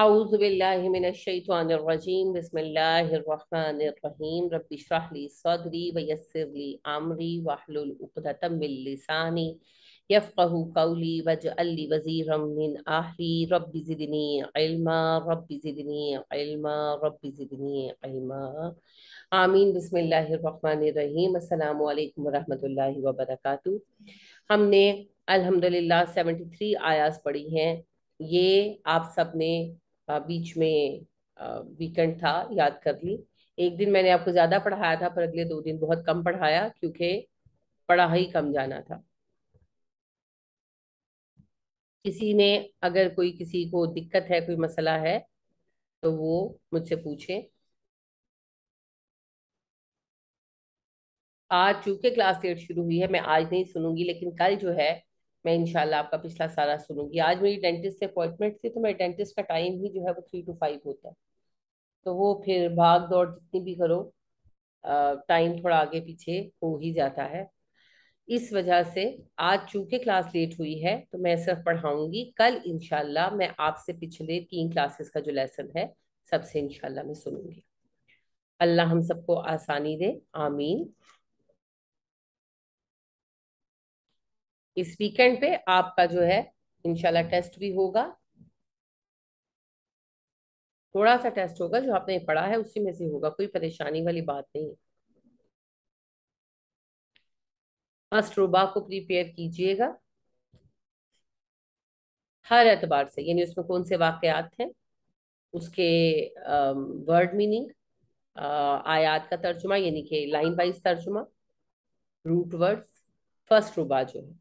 अज़बिल्लिमिनशैतरजीम बसमीम रबीशरहली सदरी वयसरली आमरी वाहलतमिलसानी यफ़ू कौली वज अली वज़ीरमिन आहली रबी ज़िदनी इल्मा रबी ज़िदनी इल्मा रबी ज़िदनी इल्मा आमीन बसमीम अल्लाम वरहमल वबरक हमने अल्हम्दुलिल्लाह 73 आयास पढ़ी हैं ये आप सब ने बीच में वीकेंड था याद कर ली एक दिन मैंने आपको ज्यादा पढ़ाया था पर अगले दो दिन बहुत कम पढ़ाया क्योंकि पढ़ा ही कम जाना था किसी ने अगर कोई किसी को दिक्कत है कोई मसला है तो वो मुझसे पूछे आज चूंकि क्लास एट शुरू हुई है मैं आज नहीं सुनूंगी लेकिन कल जो है मैं इनशाला आपका पिछला सारा सुनूंगी आज मेरी डेंटिस्ट से अपॉइंटमेंट थी तो मेरे डेंटिस्ट का टाइम ही जो है वो थ्री टू फाइव होता है तो वो फिर भाग दौड़ जितनी भी करो टाइम थोड़ा आगे पीछे हो ही जाता है इस वजह से आज चूंकि क्लास लेट हुई है तो मैं सिर्फ पढ़ाऊंगी कल इनशाला मैं आपसे पिछले तीन क्लासेस का जो लेसन है सबसे इनशाला मैं सुनूंगी अल्लाह हम सबको आसानी दे आमीन इस वीकेंड पे आपका जो है इनशाला टेस्ट भी होगा थोड़ा सा टेस्ट होगा जो आपने पढ़ा है उसी में से होगा कोई परेशानी वाली बात नहीं अस्ट्रोबा फर्स्ट को प्रिपेयर कीजिएगा हर एतबार से यानी उसमें कौन से वाकयात हैं उसके वर्ड मीनिंग आयात का तर्जुमा यानी कि लाइन वाइज तर्जुमा रूट वर्ड्स फर्स्ट रुबा जो है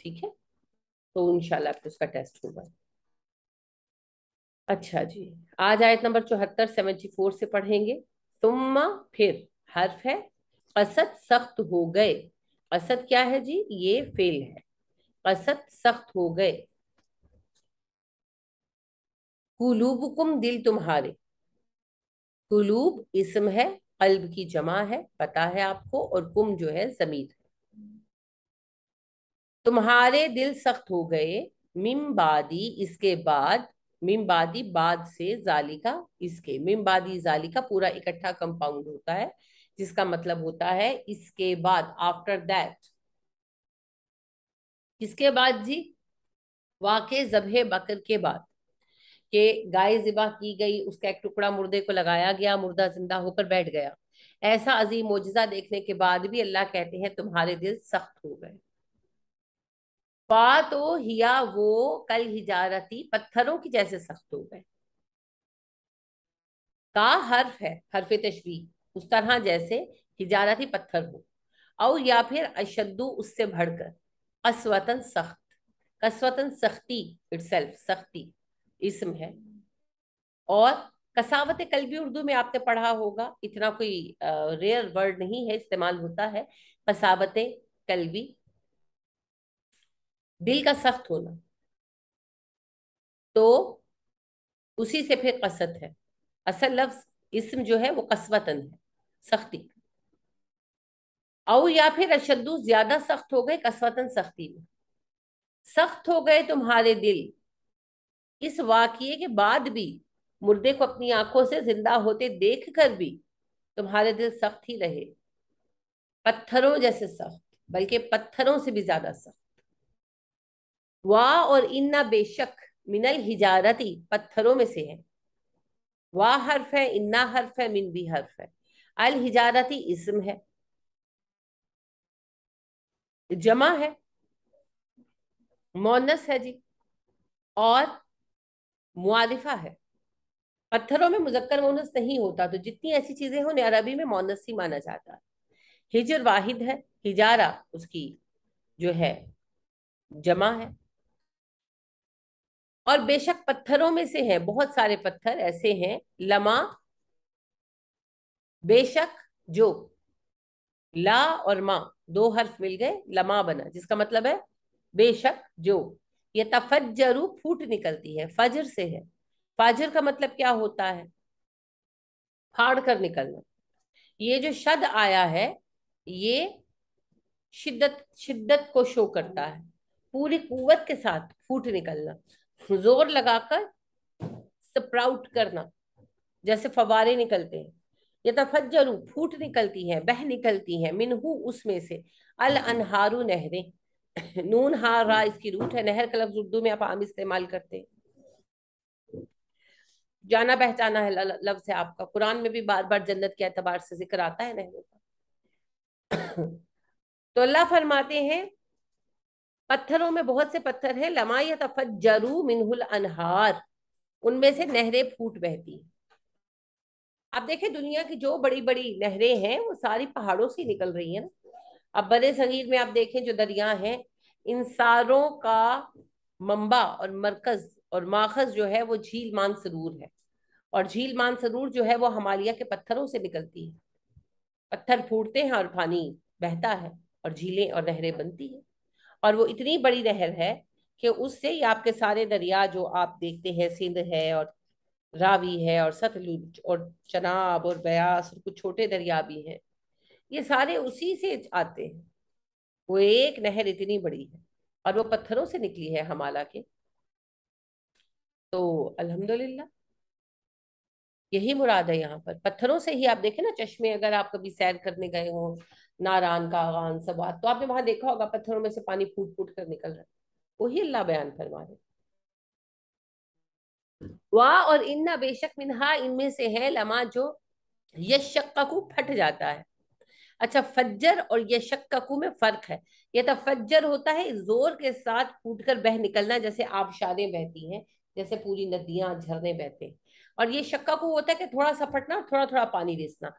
ठीक है तो इनशाला आपको उसका टेस्ट होगा अच्छा जी आज आयत नंबर चौहत्तर सेवेंटी फोर से पढ़ेंगे सुम्मा फिर हर्फ है असत सख्त हो गए असत क्या है जी ये फेल है असत सख्त हो गए कुलूबकुम दिल तुम्हारे कुलूब इसम है कल्ब की जमा है पता है आपको और कुम जो है जमीर तुम्हारे दिल सख्त हो गए मिमबादी इसके बाद मिमबादी बाद से जालिका इसके मिमबादी जालिका पूरा इकट्ठा कंपाउंड होता है जिसका मतलब होता है इसके बाद आफ्टर दैट किसके बाद जी वाक जबहे बकर के बाद के गाय जिबा की गई उसका एक टुकड़ा मुर्दे को लगाया गया मुर्दा जिंदा होकर बैठ गया ऐसा अजीम मोजा देखने के बाद भी अल्लाह कहते हैं तुम्हारे दिल सख्त हो गए वा तो हिया वो कल हिजारती पत्थरों की जैसे सख्त हो गए का हर्फ है हर्फ तशबी उस तरह जैसे हिजारती पत्थर हो और या फिर अशद्दू उससे भड़कर अस्वतन सख्त कसवतन सख्ती इटसेल्फ सख्ती इसम है और कसावत कल भी उर्दू में आपने पढ़ा होगा इतना कोई रेयर वर्ड नहीं है इस्तेमाल होता है कसावत कल भी दिल का सख्त होना तो उसी से फिर कसत है असल लफ्ज इसम जो है वो कसवतन है सख्ती और या फिर अशद्दू ज्यादा सख्त हो गए कसवतन सख्ती में सख्त हो गए तुम्हारे दिल इस वाकये के बाद भी मुर्दे को अपनी आंखों से जिंदा होते देख कर भी तुम्हारे दिल सख्त ही रहे पत्थरों जैसे सख्त बल्कि पत्थरों से भी ज्यादा सख्त वाह और इन्ना बेशक मिनल हिजारती पत्थरों में से है वाह हर्फ है इन्ना हर्फ है मिन भी हर्फ है अल हिजारती इसम है जमा है मोनस है जी और मुआलिफा है पत्थरों में मुजक्कर मोनस नहीं होता तो जितनी ऐसी चीजें हो अरबी में मोनस ही माना जाता है हिजर वाहिद है हिजारा उसकी जो है जमा है और बेशक पत्थरों में से हैं बहुत सारे पत्थर ऐसे हैं लमा बेशक जो ला और माँ दो हर्फ मिल गए लमा बना जिसका मतलब है बेशक जो ये तफजरू फूट निकलती है फजर से है फाजर का मतलब क्या होता है फाड़ कर निकलना ये जो शद आया है ये शिद्दत शिद्दत को शो करता है पूरी कुवत के साथ फूट निकलना जोर लगाकर स्प्राउट करना जैसे फवारे निकलते हैं ये तफजरू फूट निकलती है बह निकलती है मिनहू उसमें से अल अनहारू नहरें नून हार रा इसकी रूट है नहर का लफ्ज उर्दू में आप आम इस्तेमाल करते हैं जाना पहचाना है लफ्ज है आपका कुरान में भी बार बार जन्नत के एतबार से जिक्र आता है नहरों का तो अल्लाह फरमाते हैं पत्थरों में बहुत से पत्थर है लमा या जरू मिनहुल अनहार उनमें से नहरें फूट बहती आप देखें दुनिया की जो बड़ी बड़ी नहरें हैं वो सारी पहाड़ों से निकल रही हैं अब बड़े संगीर में आप देखें जो दरिया हैं इन सारों का मंबा और मरकज और माखज जो है वो झील मानसरूर है और झील मानसरूर जो है वो हमालिया के पत्थरों से निकलती है पत्थर फूटते हैं और पानी बहता है और झीलें और नहरें बनती हैं और वो इतनी बड़ी नहर है कि उससे ही आपके सारे दरिया जो आप देखते हैं सिंध है और रावी है और सतलुज और चनाब और बयास और कुछ छोटे दरिया भी हैं ये सारे उसी से आते हैं वो एक नहर इतनी बड़ी है और वो पत्थरों से निकली है हमाला के तो अल्हम्दुलिल्लाह यही मुराद है यहाँ पर पत्थरों से ही आप देखें ना चश्मे अगर आप कभी सैर करने गए हो नारान का आगान सवाद तो आपने वहां देखा होगा पत्थरों में से पानी फूट फूट कर निकल रहा है वही अल्लाह बयान फरमा रहे वाह और इन्ना बेशक मिनहा इनमें से है लमा जो यशक्कू फट जाता है अच्छा फज्जर और यशक्कू में फर्क है यह तो फज्जर होता है जोर के साथ फूट कर बह निकलना जैसे आबशारे बहती हैं जैसे पूरी नदियां झरने बहते हैं और ये शक्का को होता है कि थोड़ा सा फटना थोड़ा थोड़ा पानी रिसना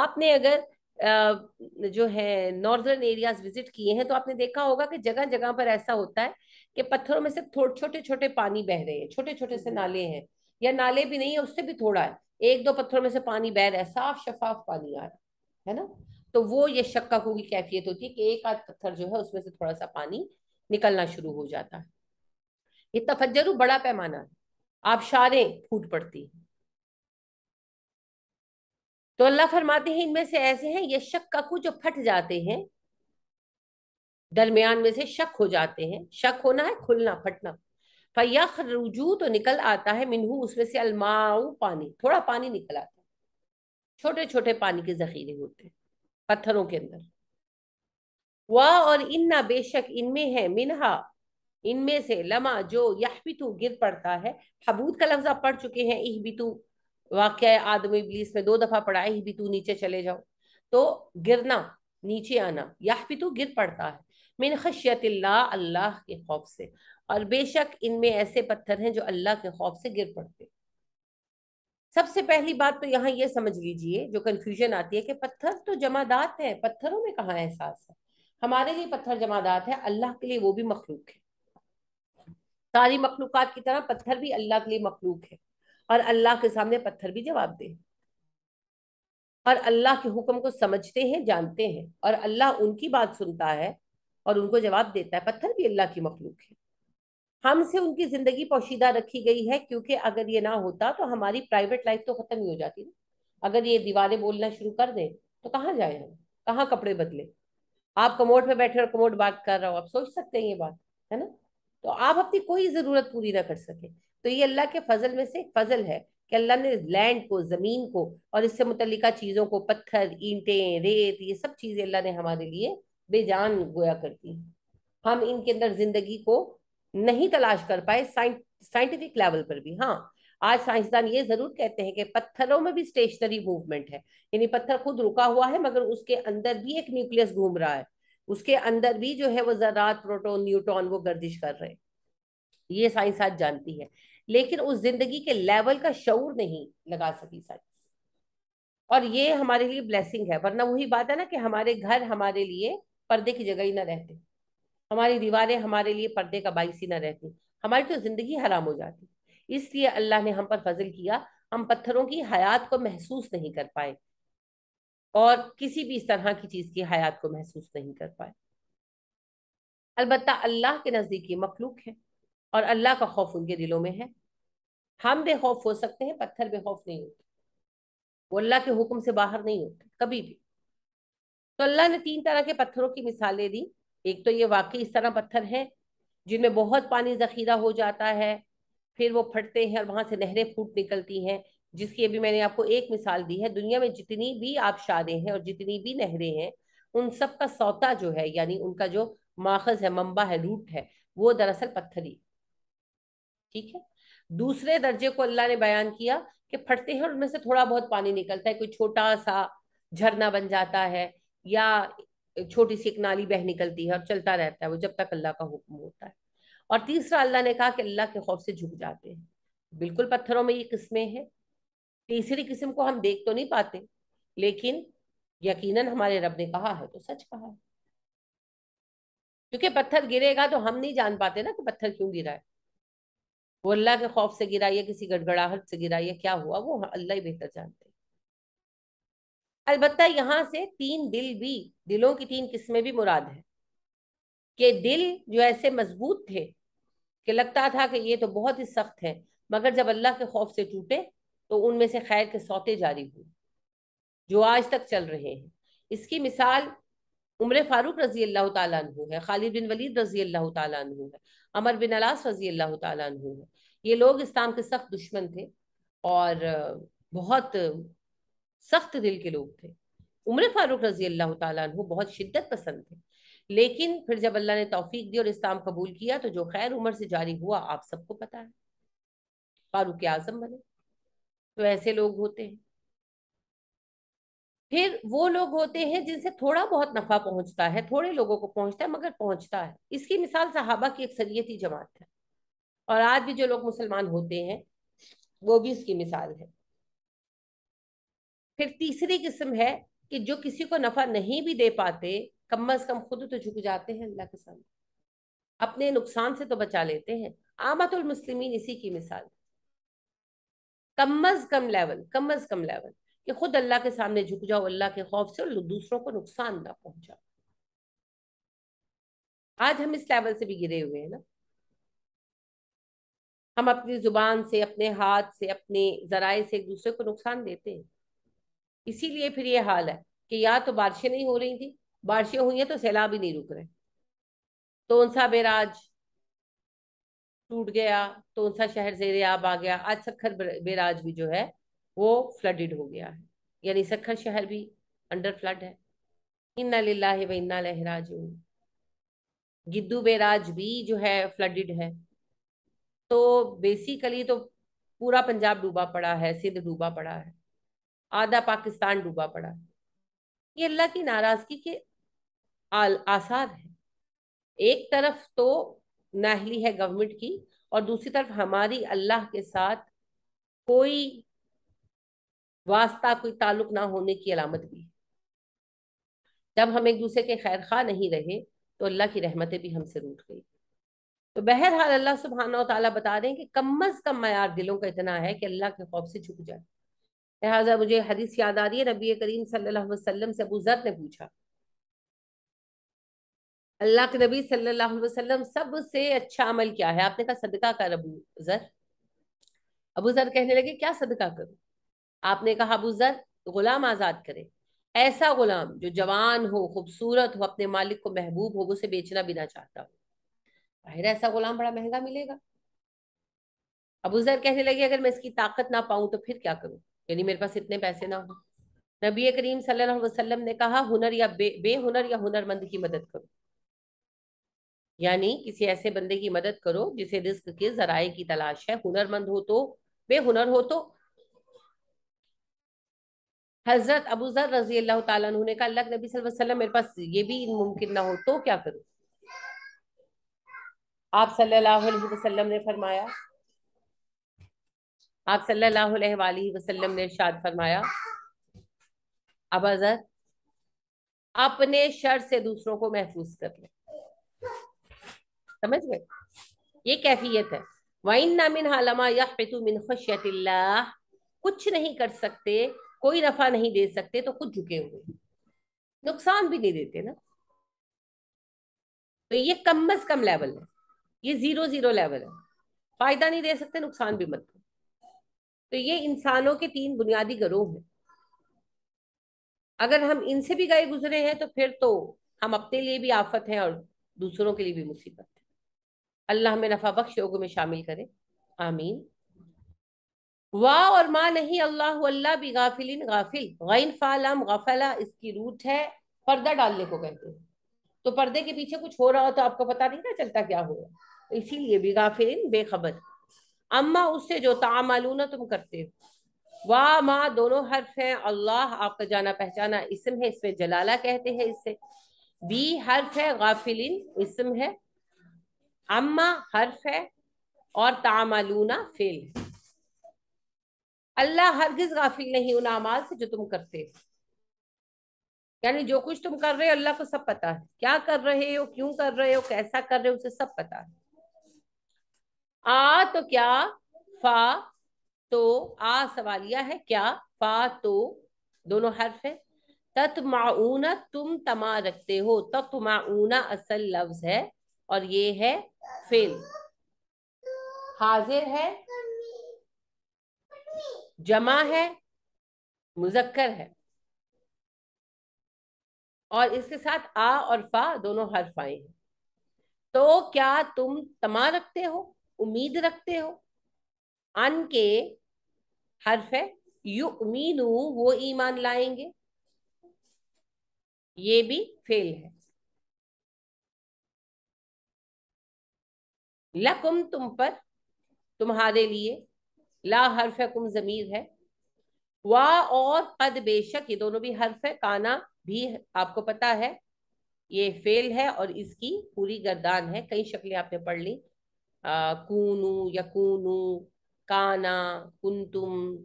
आपने अगर जो है नॉर्दर्न एरियाज विजिट किए हैं तो आपने देखा होगा कि जगह जगह पर ऐसा होता है कि पत्थरों में से थोड़े छोटे छोटे पानी बह रहे हैं छोटे छोटे से हम्म। नाले हैं या नाले भी नहीं है उससे भी थोड़ा है एक दो पत्थरों में से पानी बह रहा है साफ शफाफ पानी आ रहा है ना तो वो ये को की कैफियत होती है कि एक आध पत्थर जो है उसमें से थोड़ा सा पानी निकलना शुरू हो जाता है ये तफजर बड़ा पैमाना है आप शारे फूट पड़ती है तो अल्लाह फरमाते हैं इनमें से ऐसे हैं ये शक काकू जो फट जाते हैं दरमियान में से शक हो जाते हैं शक होना है खुलना फटना फैख रुजू तो निकल आता है मिनहू उसमें से अलमाऊ पानी थोड़ा पानी निकल आता है छोटे छोटे पानी के जखीरे होते हैं पत्थरों के अंदर वाह और इन्ना बेशक इनमें है मिनहा इनमें से लमा जो यह गिर पड़ता है हबूत का लफ्ज आप पढ़ चुके हैं इहबितु वाक्य आदमी इबलीस में दो दफा पढ़ाए ही भी तू नीचे चले जाओ तो गिरना नीचे आना यह भी तू तो गिर पड़ता है मिन खशियत अल्लाह के खौफ से और बेशक इनमें ऐसे पत्थर हैं जो अल्लाह के खौफ से गिर पड़ते सबसे पहली बात तो यहाँ ये समझ लीजिए जो कन्फ्यूजन आती है कि पत्थर तो जमादात है पत्थरों में कहाँ एहसास है हमारे लिए पत्थर जमादात है अल्लाह के लिए वो भी मखलूक है सारी मखलूक की तरह पत्थर भी अल्लाह के लिए मखलूक है और अल्लाह के सामने पत्थर भी जवाब दे और अल्लाह के हुक्म को समझते हैं जानते हैं और अल्लाह उनकी बात सुनता है और उनको जवाब देता है पत्थर भी अल्लाह की मखलूक है हमसे उनकी जिंदगी पोशीदा रखी गई है क्योंकि अगर ये ना होता तो हमारी प्राइवेट लाइफ तो खत्म ही हो जाती ना अगर ये दीवारें बोलना शुरू कर दें तो कहाँ जाए हम कहाँ कपड़े बदले आप कमोड पे बैठे और कमोड बात कर रहा हो आप सोच सकते हैं ये बात है ना तो आप अपनी कोई जरूरत पूरी ना कर सके तो ये अल्लाह के फजल में से फजल है कि अल्लाह ने लैंड को ज़मीन को और इससे मुतलिका चीज़ों को पत्थर ईंटें रेत ये सब चीज़ें अल्लाह ने हमारे लिए बेजान गोया कर दी हम इनके अंदर ज़िंदगी को नहीं तलाश कर पाए साइंटिफिक लेवल पर भी हाँ आज साइंसदान ये ज़रूर कहते हैं कि पत्थरों में भी स्टेशनरी मूवमेंट है यानी पत्थर खुद रुका हुआ है मगर उसके अंदर भी एक न्यूक्लियस घूम रहा है उसके अंदर भी जो है वो ज़रात प्रोटोन न्यूट्रॉन वो गर्दिश कर रहे हैं ये साइंस आज जानती है लेकिन उस जिंदगी के लेवल का शौर नहीं लगा सकी साइंस और ये हमारे लिए ब्लेसिंग है वरना वही बात है ना कि हमारे घर हमारे लिए पर्दे की जगह ही ना रहते हमारी दीवारें हमारे लिए पर्दे का बाइस ही ना रहती हमारी तो जिंदगी हराम हो जाती इसलिए अल्लाह ने हम पर फजल किया हम पत्थरों की हयात को महसूस नहीं कर पाए और किसी भी इस तरह की चीज की हयात को महसूस नहीं कर पाए अलबत् अल्लाह के नजदीक ये मखलूक है और अल्लाह का खौफ उनके दिलों में है हम बेखौफ हो सकते हैं पत्थर बेखौफ नहीं होते वो अल्लाह के हुक्म से बाहर नहीं होते कभी भी तो अल्लाह ने तीन तरह के पत्थरों की मिसालें दी एक तो ये वाकई इस तरह पत्थर हैं जिनमें बहुत पानी जखीरा हो जाता है फिर वो फटते हैं और वहां से नहरें फूट निकलती हैं जिसकी अभी मैंने आपको एक मिसाल दी है दुनिया में जितनी भी आबशादे हैं और जितनी भी नहरें हैं उन सब का सौता जो है यानी उनका जो माखज है मम्बा है रूट है वो दरअसल पत्थरी ठीक है दूसरे दर्जे को अल्लाह ने बयान किया कि फटते हैं और उनमें से थोड़ा बहुत पानी निकलता है कोई छोटा सा झरना बन जाता है या छोटी सी एक नाली बह निकलती है और चलता रहता है वो जब तक अल्लाह का हुक्म होता है और तीसरा अल्लाह ने कहा कि अल्लाह के खौफ से झुक जाते हैं बिल्कुल पत्थरों में ये किस्में हैं तीसरी किस्म को हम देख तो नहीं पाते लेकिन यकीनन हमारे रब ने कहा है तो सच कहा है क्योंकि पत्थर गिरेगा तो हम नहीं जान पाते ना कि पत्थर क्यों गिरा है वो अल्लाह के खौफ से गिरा या किसी गड़गड़ाहट से गिरा या क्या हुआ वो अल्लाह ही बेहतर जानते अलबत्ता यहाँ से तीन दिल भी दिलों की तीन किस्में भी मुराद है कि दिल जो ऐसे मजबूत थे कि लगता था कि ये तो बहुत ही सख्त है मगर जब अल्लाह के खौफ से टूटे तो उनमें से खैर के सौते जारी हुए जो आज तक चल रहे हैं इसकी मिसाल उम्र फारूक रजी अल्लाह तु है खालिद बिन वलीद रजी अल्लाह तु है अमर बिन अलास रजी अल्लाह तु है ये लोग इस्लाम के सख्त दुश्मन थे और बहुत सख्त दिल के लोग थे उम्र फारूक रजी अल्लाह तु बहुत शिद्दत पसंद थे लेकिन फिर जब अल्लाह ने तोफीक दी और इस्लाम कबूल किया तो जो खैर उम्र से जारी हुआ आप सबको पता है फारूक आजम बने तो ऐसे लोग होते हैं फिर वो लोग होते हैं जिनसे थोड़ा बहुत नफा पहुंचता है थोड़े लोगों को पहुंचता है मगर पहुंचता है इसकी मिसाल सहाबा की सरियती जमात है और आज भी जो लोग मुसलमान होते हैं वो भी इसकी मिसाल है फिर तीसरी किस्म है कि जो किसी को नफा नहीं भी दे पाते कम अज कम खुद तो झुक जाते हैं अल्लाह के सामने अपने नुकसान से तो बचा लेते हैं आमतुल मुस्लिमीन इसी की मिसाल कम अज कम लेवल कम अज कम लेवल कि खुद अल्लाह के सामने झुक जाओ अल्लाह के खौफ से और दूसरों को नुकसान ना पहुंचाओ आज हम इस लेवल से भी गिरे हुए हैं ना हम अपनी जुबान से अपने हाथ से अपने जराए से एक दूसरे को नुकसान देते हैं इसीलिए फिर ये हाल है कि या तो बारिशें नहीं हो रही थी बारिशें हुई हैं तो सैलाब ही नहीं रुक रहे तो उनसा बैराज टूट गया तो उनसा शहर जेरे आब आ गया आज सखर बैराज भी जो है वो फ्लडेड हो गया है यानी सखर शहर भी अंडर फ्लड है इन्ना लिल्ला व इन्ना लहराज गिद्दू बेराज भी जो है फ्लडेड है तो बेसिकली तो पूरा पंजाब डूबा पड़ा है सिंध डूबा पड़ा है आधा पाकिस्तान डूबा पड़ा है ये अल्लाह की नाराजगी के आल आसार है एक तरफ तो नाहली है गवर्नमेंट की और दूसरी तरफ हमारी अल्लाह के साथ कोई वास्ता कोई ताल्लुक ना होने की अलामत भी जब हम एक दूसरे के खैर खा नहीं रहे तो अल्लाह की रहमतें भी हमसे रूट गई तो बहरहाल अल्लाह सुबहाना तला बता दें कि कम अज कम मैार दिलों का इतना है कि अल्लाह के खौफ से झुक जाए लिहाजा मुझे हदीस याद आ रही है नबी करीम सल्लाम से अबू जर ने पूछा अल्लाह के नबी सल्लल्लाहु अलैहि वसल्लम सबसे अच्छा अमल क्या है आपने कहा सदका कर अबू जर अबू जर कहने लगे क्या सदका करूं आपने कहा अबूजर गुलाम आज़ाद करे ऐसा गुलाम जो जवान हो खूबसूरत हो अपने मालिक को महबूब हो उसे बेचना भी ना चाहता हो बाहर ऐसा गुलाम बड़ा महंगा मिलेगा अबूजर कहने लगे अगर मैं इसकी ताकत ना पाऊं तो फिर क्या करूं यानी मेरे पास इतने पैसे ना हो नबी करीम सल्लल्लाहु अलैहि वसल्लम ने कहा हुनर या बे बेहुनर या हुनरमंद की मदद करो यानी किसी ऐसे बंदे की मदद करो जिसे रिस्क के जराए की तलाश है हुनरमंद हो तो बेहुनर हो तो हजरत अबू जर रजी अल्लाह तु ने कहा अल्लाह नबी वसल्लम मेरे पास ये भी मुमकिन ना हो तो क्या करूं आप सल्लल्लाहु अलैहि वसल्लम ने फरमाया आप सल्लल्लाहु अलैहि वसल्लम ने इरशाद फरमाया अब अजर अपने शर से दूसरों को महफूज कर ले समझ गए ये कैफियत है वाइन नामिन हालमा या मिन खुशियत कुछ नहीं कर सकते कोई नफा नहीं दे सकते तो खुद झुके हुए नुकसान भी नहीं देते ना तो ये कम अज कम लेवल है ये जीरो जीरो लेवल है फायदा नहीं दे सकते नुकसान भी मत तो ये इंसानों के तीन बुनियादी गरोह हैं अगर हम इनसे भी गए गुजरे हैं तो फिर तो हम अपने लिए भी आफत हैं और दूसरों के लिए भी मुसीबत है अल्लाह हमें नफा बख्श लोगों में शामिल करे आमीन वाह और माँ नहीं अल्लाह अल्लाह भी गाफिलिन गाफिल गैन फालम गफला इसकी रूट है पर्दा डालने को कहते हैं तो पर्दे के पीछे कुछ हो रहा हो तो आपको पता नहीं ना चलता क्या हो रहा तो इसीलिए भी गाफिलिन बेखबर अम्मा उससे जो तामालूना तुम करते हो वाह माँ दोनों हर्फ हैं अल्लाह आपका जाना पहचाना इसम है इसमें जलाला कहते हैं इससे बी हर्फ है गाफिलिन इसम है अम्मा हर्फ है और तामालूना फेल है अल्लाह हरगिज गाफिल नहीं उन अमाल से जो तुम करते हो यानी जो कुछ तुम कर रहे हो अल्लाह को सब पता है क्या कर रहे हो क्यों कर रहे हो कैसा कर रहे हो उसे सब पता है आ तो क्या फा तो आ सवालिया है क्या फा तो दोनों हर्फ है तत्माऊना तुम तमा रखते हो तत्माऊना असल लफ्ज है और ये है फेल हाजिर है जमा है मुजक्कर है और इसके साथ आ और फा दोनों हर्फ आए हैं तो क्या तुम तमा रखते हो उम्मीद रखते हो अन के हर्फ है यु उम्मीद वो ईमान लाएंगे ये भी फेल है लकुम तुम पर तुम्हारे लिए ला हर्फ कुम जमीर है वा और कद बेशक ये दोनों भी हर्फ है काना भी आपको पता है ये फेल है और इसकी पूरी गर्दान है कई शक्लें आपने पढ़ ली कूनू यकूनू काना कुंतुम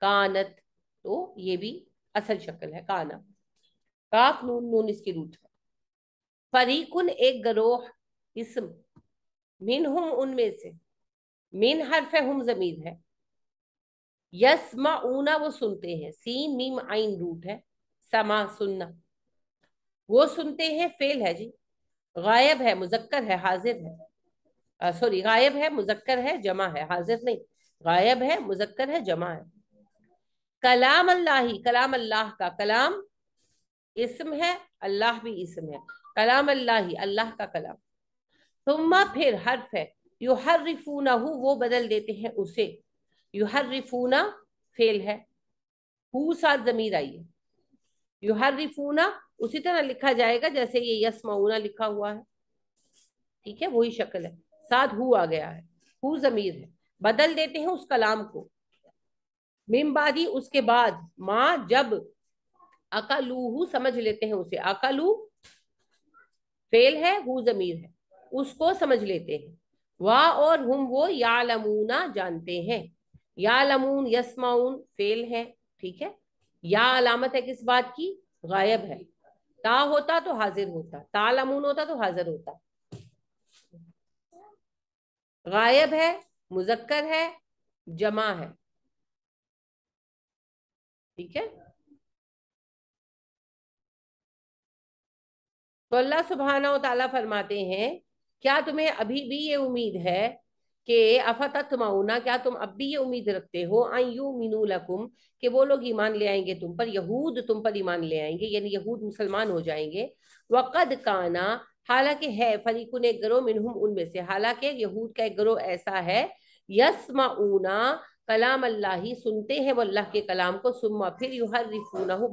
कानत तो ये भी असल शक्ल है काना काफ नून नून इसकी रूट है फरीकुन एक गरोह इसम मिनहुम उनमें से मीन हर्फ है हम जमीर है यस ऊना वो सुनते हैं सीन मीम आइन रूट है समा सुनना वो सुनते हैं फेल है जी गायब है मुजक्कर है हाजिर है सॉरी गायब है मुजक्कर है जमा है हाजिर नहीं गायब है मुजक्कर है जमा है कलाम अल्लाह कलाम अल्लाह का कलाम इसम है अल्लाह भी इसम है कलाम अल्लाह अल्लाह का कलाम तुम्मा फिर हर्फ है रिफूना हु वो बदल देते हैं उसे रिफूना फेल है हु साथ जमीर आई युहर्रिफूना उसी तरह लिखा जाएगा जैसे ये यस मऊना लिखा हुआ है ठीक है वही शक्ल है साथ हु आ गया है हु जमीर है बदल देते हैं उस कलाम को मिमबादी उसके बाद माँ जब अकालूहू समझ लेते हैं उसे अकालू फेल है हु जमीर है उसको समझ लेते हैं वाह और हम वो या लमूना जानते हैं या लमून यसमाउन फेल है ठीक है या अलामत है किस बात की गायब है ता होता तो हाजिर होता ता लमून होता तो हाजिर होता गायब है मुजक्कर है जमा है ठीक है तो अल्लाह सुबहाना तला फरमाते हैं क्या तुम्हें अभी भी ये उम्मीद है कि अफत माऊना क्या तुम अब भी ये उम्मीद रखते हो आई यू मीनू लकुम कि वो लोग ईमान ले आएंगे तुम पर यहूद तुम पर ईमान ले आएंगे यानी यहूद मुसलमान हो जाएंगे वक़द काना हालांकि है फरीकुन एक ग्रोह मिनहुम उनमें से हालांकि यहूद का एक ग्रोह ऐसा है माऊना कलाम अल्लाह सुनते हैं वो अल्लाह के कलाम को सुम्मा फिर युहर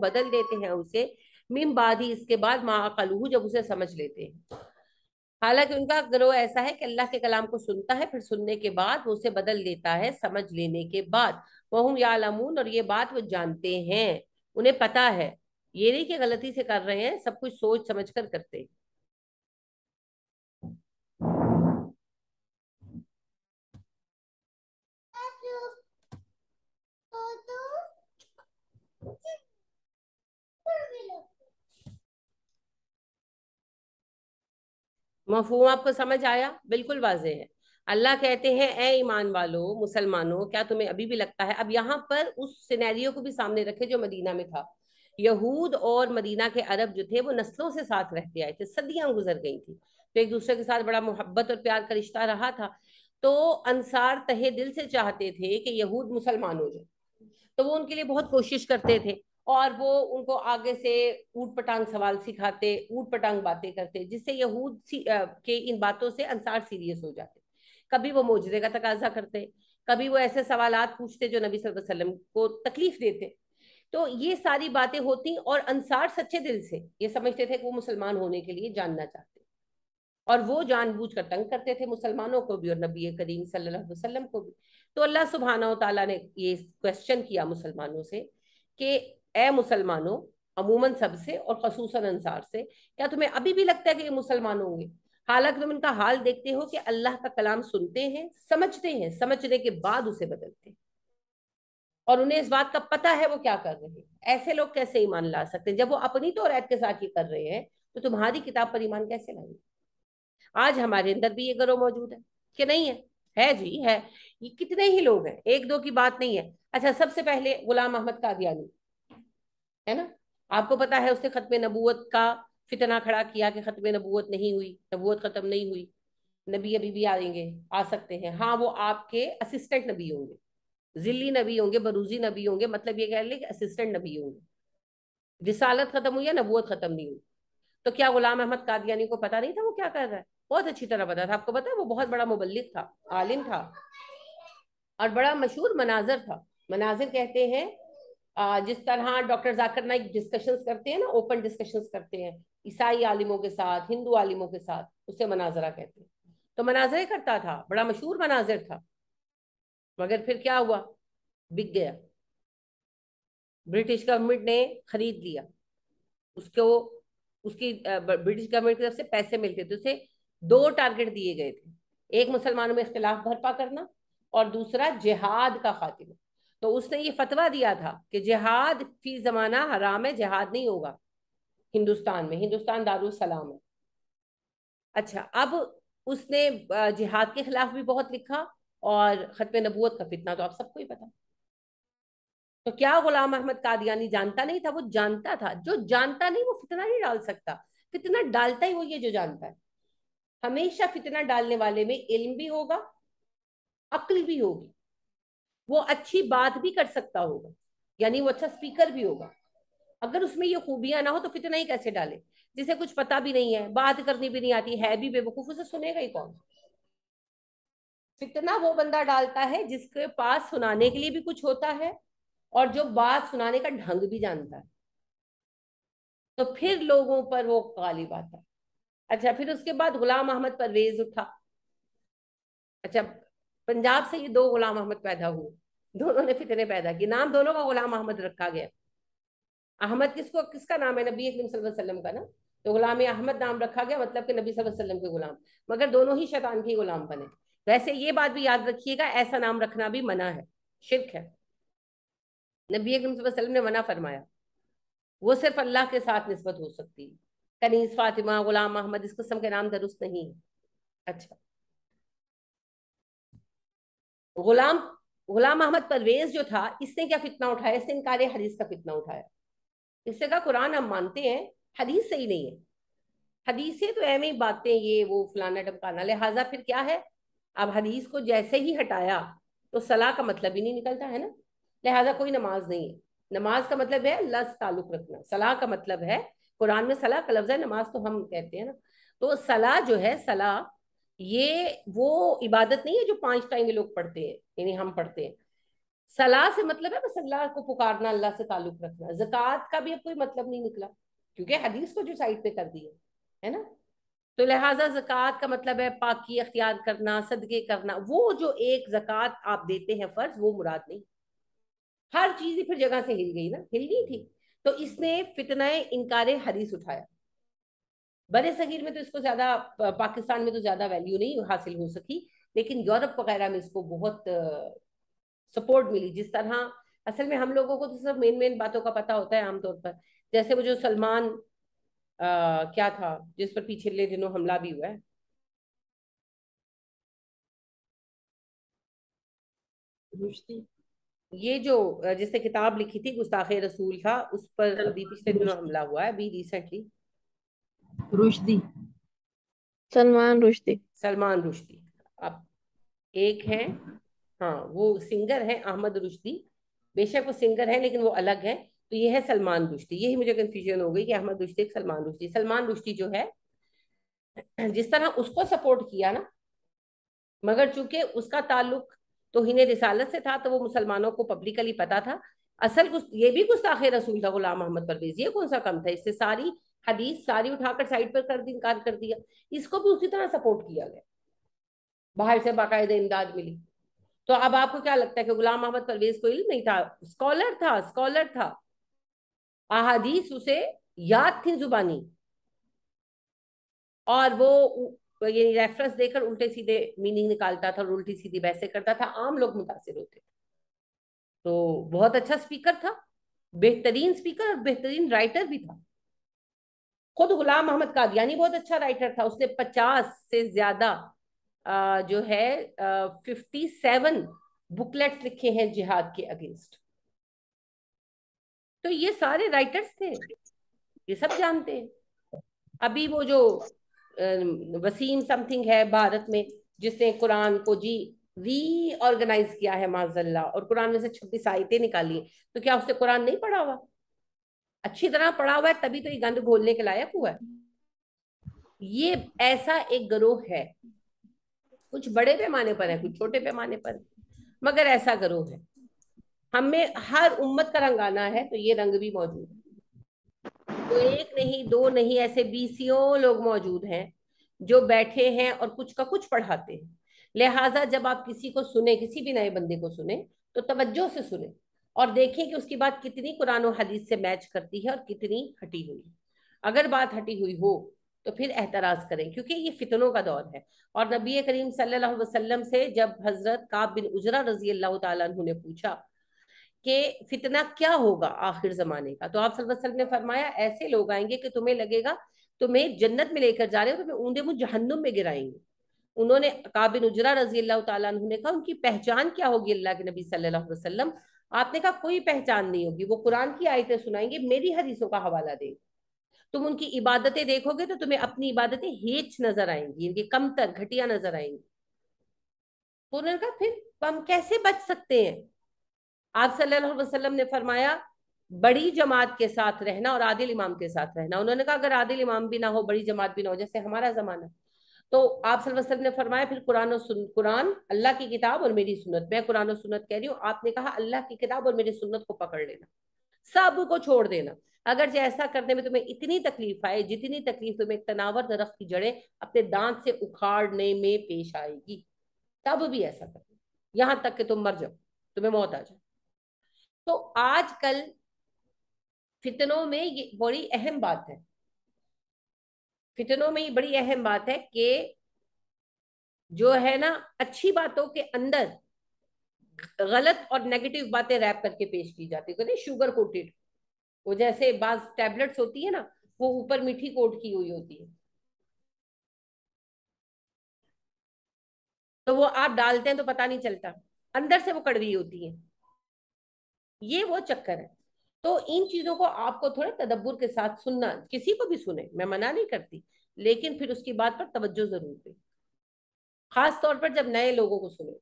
बदल देते हैं उसे मिम बाद ही इसके बाद माँ कलूह जब उसे समझ लेते हैं हालांकि उनका ग्रोह ऐसा है कि अल्लाह के कलाम को सुनता है फिर सुनने के बाद वो उसे बदल लेता है समझ लेने के बाद वह यालमून और ये बात वो जानते हैं उन्हें पता है ये नहीं कि गलती से कर रहे हैं सब कुछ सोच समझ कर करते हैं मफहूम आपको समझ आया बिल्कुल वाजे है अल्लाह कहते हैं ए ईमान वालों मुसलमानों क्या तुम्हें अभी भी लगता है अब यहाँ पर उस सिनेरियो को भी सामने रखे जो मदीना में था यहूद और मदीना के अरब जो थे वो नस्लों से साथ रहते आए थे सदियां गुजर गई थी तो एक दूसरे के साथ बड़ा मोहब्बत और प्यार का रिश्ता रहा था तो अंसार तहे दिल से चाहते थे कि यहूद मुसलमान हो जाए तो वो उनके लिए बहुत कोशिश करते थे और वो उनको आगे से ऊट पटांग सवाल सिखाते ऊट पटांग बातें करते जिससे यहूद के इन बातों से अंसार सीरियस हो जाते कभी वो मोजरे का तकाजा करते कभी वो ऐसे सवाल पूछते जो नबी सल्लल्लाहु वसल्लम को तकलीफ देते तो ये सारी बातें होती और अंसार सच्चे दिल से ये समझते थे कि वो मुसलमान होने के लिए जानना चाहते और वो जानबूझ कर तंग करते थे मुसलमानों को भी और नबी करीम सल्लल्लाहु अलैहि वसल्लम को भी तो अल्लाह सुबहाना तला ने ये क्वेश्चन किया मुसलमानों से कि ए मुसलमानों अमूमन सबसे और खसूस अनसार से क्या तुम्हें अभी भी लगता है कि ये मुसलमान होंगे हालांकि तुम इनका हाल देखते हो कि अल्लाह का कलाम सुनते हैं समझते हैं समझने के बाद उसे बदलते हैं और उन्हें इस बात का पता है वो क्या कर रहे हैं ऐसे लोग कैसे ईमान ला सकते हैं जब वो अपनी तो रैत के साथ ये कर रहे हैं तो तुम्हारी किताब पर ईमान कैसे लाएंगे आज हमारे अंदर भी ये गर्व मौजूद है कि नहीं है है जी है ये कितने ही लोग हैं एक दो की बात नहीं है अच्छा सबसे पहले गुलाम अहमद कादियानी है ना आपको पता है उसने खत्म नबूत का फितना खड़ा किया कि खत्म नबूत नहीं हुई नबूत खत्म नहीं हुई नबी अभी भी आएंगे आ सकते हैं हाँ वो आपके असिस्टेंट नबी होंगे जिली नबी होंगे बरूजी नबी होंगे मतलब ये कह लें कि असिस्टेंट नबी होंगे रिसालत खत्म हुई या नबूत खत्म नहीं हुई तो क्या गुलाम अहमद कादयानी को पता नहीं था वो क्या कर रहा है बहुत अच्छी तरह पता था आपको पता है वो बहुत बड़ा मुबलिक था आलिम था और बड़ा मशहूर मनाजर था मनाजिर कहते हैं जिस तरह डॉक्टर जाकर नाइक डिस्कशंस करते हैं ना ओपन डिस्कशंस करते हैं ईसाई आलिमों के साथ हिंदू आलिमों के साथ उसे मनाजरा कहते हैं तो मनाजरे करता था बड़ा मशहूर मनाजिर था मगर फिर क्या हुआ बिक गया ब्रिटिश गवर्नमेंट ने खरीद लिया उसको उसकी ब्रिटिश गवर्नमेंट की तरफ से पैसे मिलते थे तो उसे दो टारगेट दिए गए थे एक मुसलमानों में इख्तलाफ भरपा करना और दूसरा जिहाद का खात्मा तो उसने ये फतवा दिया था कि जिहाद फी जमाना हराम है जिहाद नहीं होगा हिंदुस्तान में हिंदुस्तान दारुसलाम है अच्छा अब उसने जिहाद के खिलाफ भी बहुत लिखा और खत्म नबूत का फितना तो आप सबको ही पता तो क्या गुलाम अहमद कादियानी जानता नहीं था वो जानता था जो जानता नहीं वो फितना नहीं डाल सकता फितना डालता ही वो ये जो जानता है हमेशा फितना डालने वाले में इल्म भी होगा अक्ल भी होगी वो अच्छी बात भी कर सकता होगा यानी वो अच्छा स्पीकर भी होगा अगर उसमें ये खूबियां ना हो तो कितना ही कैसे डाले जिसे कुछ पता भी नहीं है बात करनी भी नहीं आती है भी बेवकूफ उसे सुनेगा ही कौन फितना वो बंदा डालता है जिसके पास सुनाने के लिए भी कुछ होता है और जो बात सुनाने का ढंग भी जानता है तो फिर लोगों पर वो गालिब आता अच्छा फिर उसके बाद गुलाम अहमद परवेज उठा अच्छा पंजाब से ये दो गुलाम अहमद पैदा हुए दोनों ने फितने पैदा किए नाम दोनों का गुलाम अहमद रखा गया अहमद किसको किसका नाम है नबी वसल्लम का ना तो गुलाम अहमद नाम रखा गया मतलब कि नबी वसल्लम के गुलाम मगर दोनों ही शैतान के गुलाम बने वैसे ये बात भी याद रखिएगा ऐसा नाम रखना भी मना है शिरक है नबी वसल्लम ने मना फरमाया वो सिर्फ अल्लाह के साथ नस्बत हो सकती है कनीस फातिमा गुलाम अहमद इस किस्म के नाम दुरुस्त नहीं है अच्छा गुलाम गुलाम अहमद परवेज जो था इसने क्या फितना उठाया इसने इनकार हदीस का फितना उठाया इससे कहा कुरान हम मानते हैं हदीस सही नहीं है हदीसें तो ऐम ही बातें ये वो फलाना टमकाना लिहाजा फिर क्या है अब हदीस को जैसे ही हटाया तो सलाह का मतलब ही नहीं निकलता है ना लिहाजा कोई नमाज नहीं है नमाज का मतलब है अल्लाह से ताल्लुक रखना सलाह का मतलब है कुरान में सलाह का लफ्ज है नमाज तो हम कहते हैं ना तो सलाह जो है सलाह ये वो इबादत नहीं है जो पांच टाइम लोग पढ़ते हैं यानी हम पढ़ते हैं सलाह से मतलब है बस अल्लाह को पुकारना अल्लाह से ताल्लुक रखना जक़ात का भी अब कोई मतलब नहीं निकला क्योंकि हदीस को जो साइड पे कर दिया है ना तो लिहाजा जक़ात का मतलब है पाकि अख्तियार करना सदके करना वो जो एक जक़ात आप देते हैं फर्ज वो मुराद नहीं हर चीज ही फिर जगह से हिल गई ना हिल थी तो इसने फितना इनकार हदीस उठाया बड़े सगीर में तो इसको ज्यादा पाकिस्तान में तो ज्यादा वैल्यू नहीं हासिल हो सकी लेकिन यूरोप वगैरह में इसको बहुत सपोर्ट मिली जिस तरह असल में हम लोगों को तो सब मेन मेन बातों का पता होता है आमतौर पर जैसे वो जो सलमान क्या था जिस पर पिछले दिनों हमला भी हुआ है ये जो जिसने किताब लिखी थी गुस्ताखे रसूल था उस पर अभी पिछले दिनों हमला हुआ है अभी रिसेंटली रुश्दी सलमान रुश्दी सलमान रुश्दी अब एक है हाँ वो सिंगर है अहमद रुश्दी बेशक वो सिंगर है लेकिन वो अलग है तो ये है सलमान रुश्दी यही मुझे कंफ्यूजन हो गई कि अहमद रुश्दी सलमान रुश्दी सलमान रुश्दी जो है जिस तरह उसको सपोर्ट किया ना मगर चूंकि उसका ताल्लुक तो हिने रिसालत से था तो वो मुसलमानों को पब्लिकली पता था असल कुछ ये भी गुस्ताखे रसूल था गुलाम मोहम्मद परवेज ये कौन सा कम था इससे सारी हदीस सारी उठाकर साइड पर कर दी इनकार कर दिया इसको भी उसी तरह सपोर्ट किया गया बाहर से बाकायदा इमदाद मिली तो अब आपको क्या लगता है कि गुलाम अहमद परवेज को इल्म नहीं था स्कॉलर था स्कॉलर था अहादीस उसे याद थी जुबानी और वो ये रेफरेंस देकर उल्टे सीधे मीनिंग निकालता था और उल्टी सीधी बहसें करता था आम लोग मुतासर होते थे तो बहुत अच्छा स्पीकर था बेहतरीन स्पीकर और बेहतरीन राइटर भी था खुद गुलाम अहमद कादियानी बहुत अच्छा राइटर था उसने पचास से ज्यादा जो है फिफ्टी सेवन बुकलेट्स लिखे हैं जिहाद के अगेंस्ट तो ये सारे राइटर्स थे ये सब जानते हैं अभी वो जो वसीम समथिंग है भारत में जिसने कुरान को जी रीऑर्गेनाइज किया है माजल्ला और कुरान में से छब्बीस आयतें निकाली तो क्या उसने कुरान नहीं पढ़ा हुआ अच्छी तरह पड़ा हुआ है तभी तो ये गंध घोलने के लायक हुआ है ये ऐसा एक ग्रोह है कुछ बड़े पैमाने पर है कुछ छोटे पैमाने पर मगर ऐसा ग्रोह है हमें हर उम्मत का रंग आना है तो ये रंग भी मौजूद है तो एक नहीं दो नहीं ऐसे बीसियों लोग मौजूद हैं जो बैठे हैं और कुछ का कुछ पढ़ाते हैं लिहाजा जब आप किसी को सुने किसी भी नए बंदे को सुने तो तवज्जो से सुने और देखें कि उसकी बात कितनी कुरान और हदीस से मैच करती है और कितनी हटी हुई अगर बात हटी हुई हो तो फिर एतराज करें क्योंकि ये फितनों का दौर है और नबी करीम सल्लल्लाहु अलैहि वसल्लम से जब हजरत काब बिन उजरा रजी अल्लाह तु ने पूछा कि फितना क्या होगा आखिर जमाने का तो आप वसल्लम ने फरमाया ऐसे लोग आएंगे कि तुम्हें लगेगा तुम्हें जन्नत में लेकर जा रहे हो तुम्हें ऊंधे मुंह जहन्नुम में गिराएंगे उन्होंने काबिन उजरा रजी अल्लाह तुमने ने कहा उनकी पहचान क्या होगी अल्लाह के नबी सल्लल्लाहु अलैहि वसल्लम आपने कहा कोई पहचान नहीं होगी वो कुरान की आयतें सुनाएंगे मेरी हदीसों का हवाला देंगे तुम उनकी इबादतें देखोगे तो तुम्हें अपनी इबादतें हेच नजर आएंगी इनकी कमतर घटिया नजर आएंगी तो उन्होंने कहा फिर हम कैसे बच सकते हैं आप सल्लल्लाहु अलैहि वसल्लम ने फरमाया बड़ी जमात के साथ रहना और आदिल इमाम के साथ रहना उन्होंने कहा अगर आदिल इमाम भी ना हो बड़ी जमात भी ना हो जैसे हमारा जमाना तो आप वसल्लम ने फरमाया फिर कुरान और सुन कुरान अल्लाह की किताब और मेरी सुनत मैं कुरान और सुनत कह रही हूँ आपने कहा अल्लाह की किताब और मेरी सुनत को पकड़ लेना सब को छोड़ देना अगर जो ऐसा करने में तुम्हें इतनी तकलीफ आए जितनी तकलीफ तुम्हें एक तनावर दरख्त की जड़ें अपने दांत से उखाड़ने में पेश आएगी तब भी ऐसा कर यहाँ तक कि तुम मर जाओ तुम्हें मौत आ जाओ तो आजकल फितनों में ये बड़ी अहम बात है फितनों में ये बड़ी अहम बात है कि जो है ना अच्छी बातों के अंदर गलत और नेगेटिव बातें रैप करके पेश की जाती है शुगर कोटेड वो जैसे बाज टैबलेट्स होती है ना वो ऊपर मीठी कोट की हुई होती है तो वो आप डालते हैं तो पता नहीं चलता अंदर से वो कड़वी होती है ये वो चक्कर है तो इन चीजों को आपको थोड़े तदब्बर के साथ सुनना किसी को भी सुने मैं मना नहीं करती लेकिन फिर उसकी बात पर तवज्जो जरूर दें खास तौर पर जब नए लोगों को सुने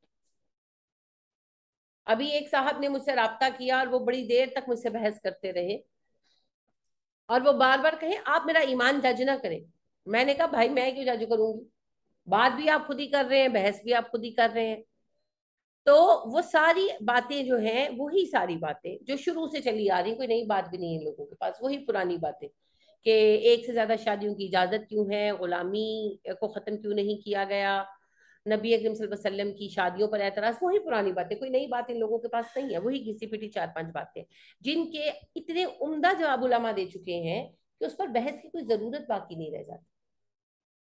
अभी एक साहब ने मुझसे रबता किया और वो बड़ी देर तक मुझसे बहस करते रहे और वो बार बार कहे आप मेरा ईमान जज ना करें मैंने कहा भाई मैं क्यों जज करूंगी बात भी आप खुद ही कर रहे हैं बहस भी आप खुद ही कर रहे हैं तो वो सारी बातें जो हैं वही सारी बातें जो शुरू से चली आ रही कोई नई बात भी नहीं है लोगों के पास वही पुरानी बातें कि एक से ज्यादा शादियों की इजाजत क्यों है गुलामी को खत्म क्यों नहीं किया गया नबी अकरम वसल्लम की शादियों पर एतराज वही पुरानी बातें कोई नई बात इन लोगों के पास नहीं है वही घिसी पिटी चार पांच बातें जिनके इतने उम्दा जवाब उलामा दे चुके हैं कि उस पर बहस की कोई जरूरत बाकी नहीं रह जाती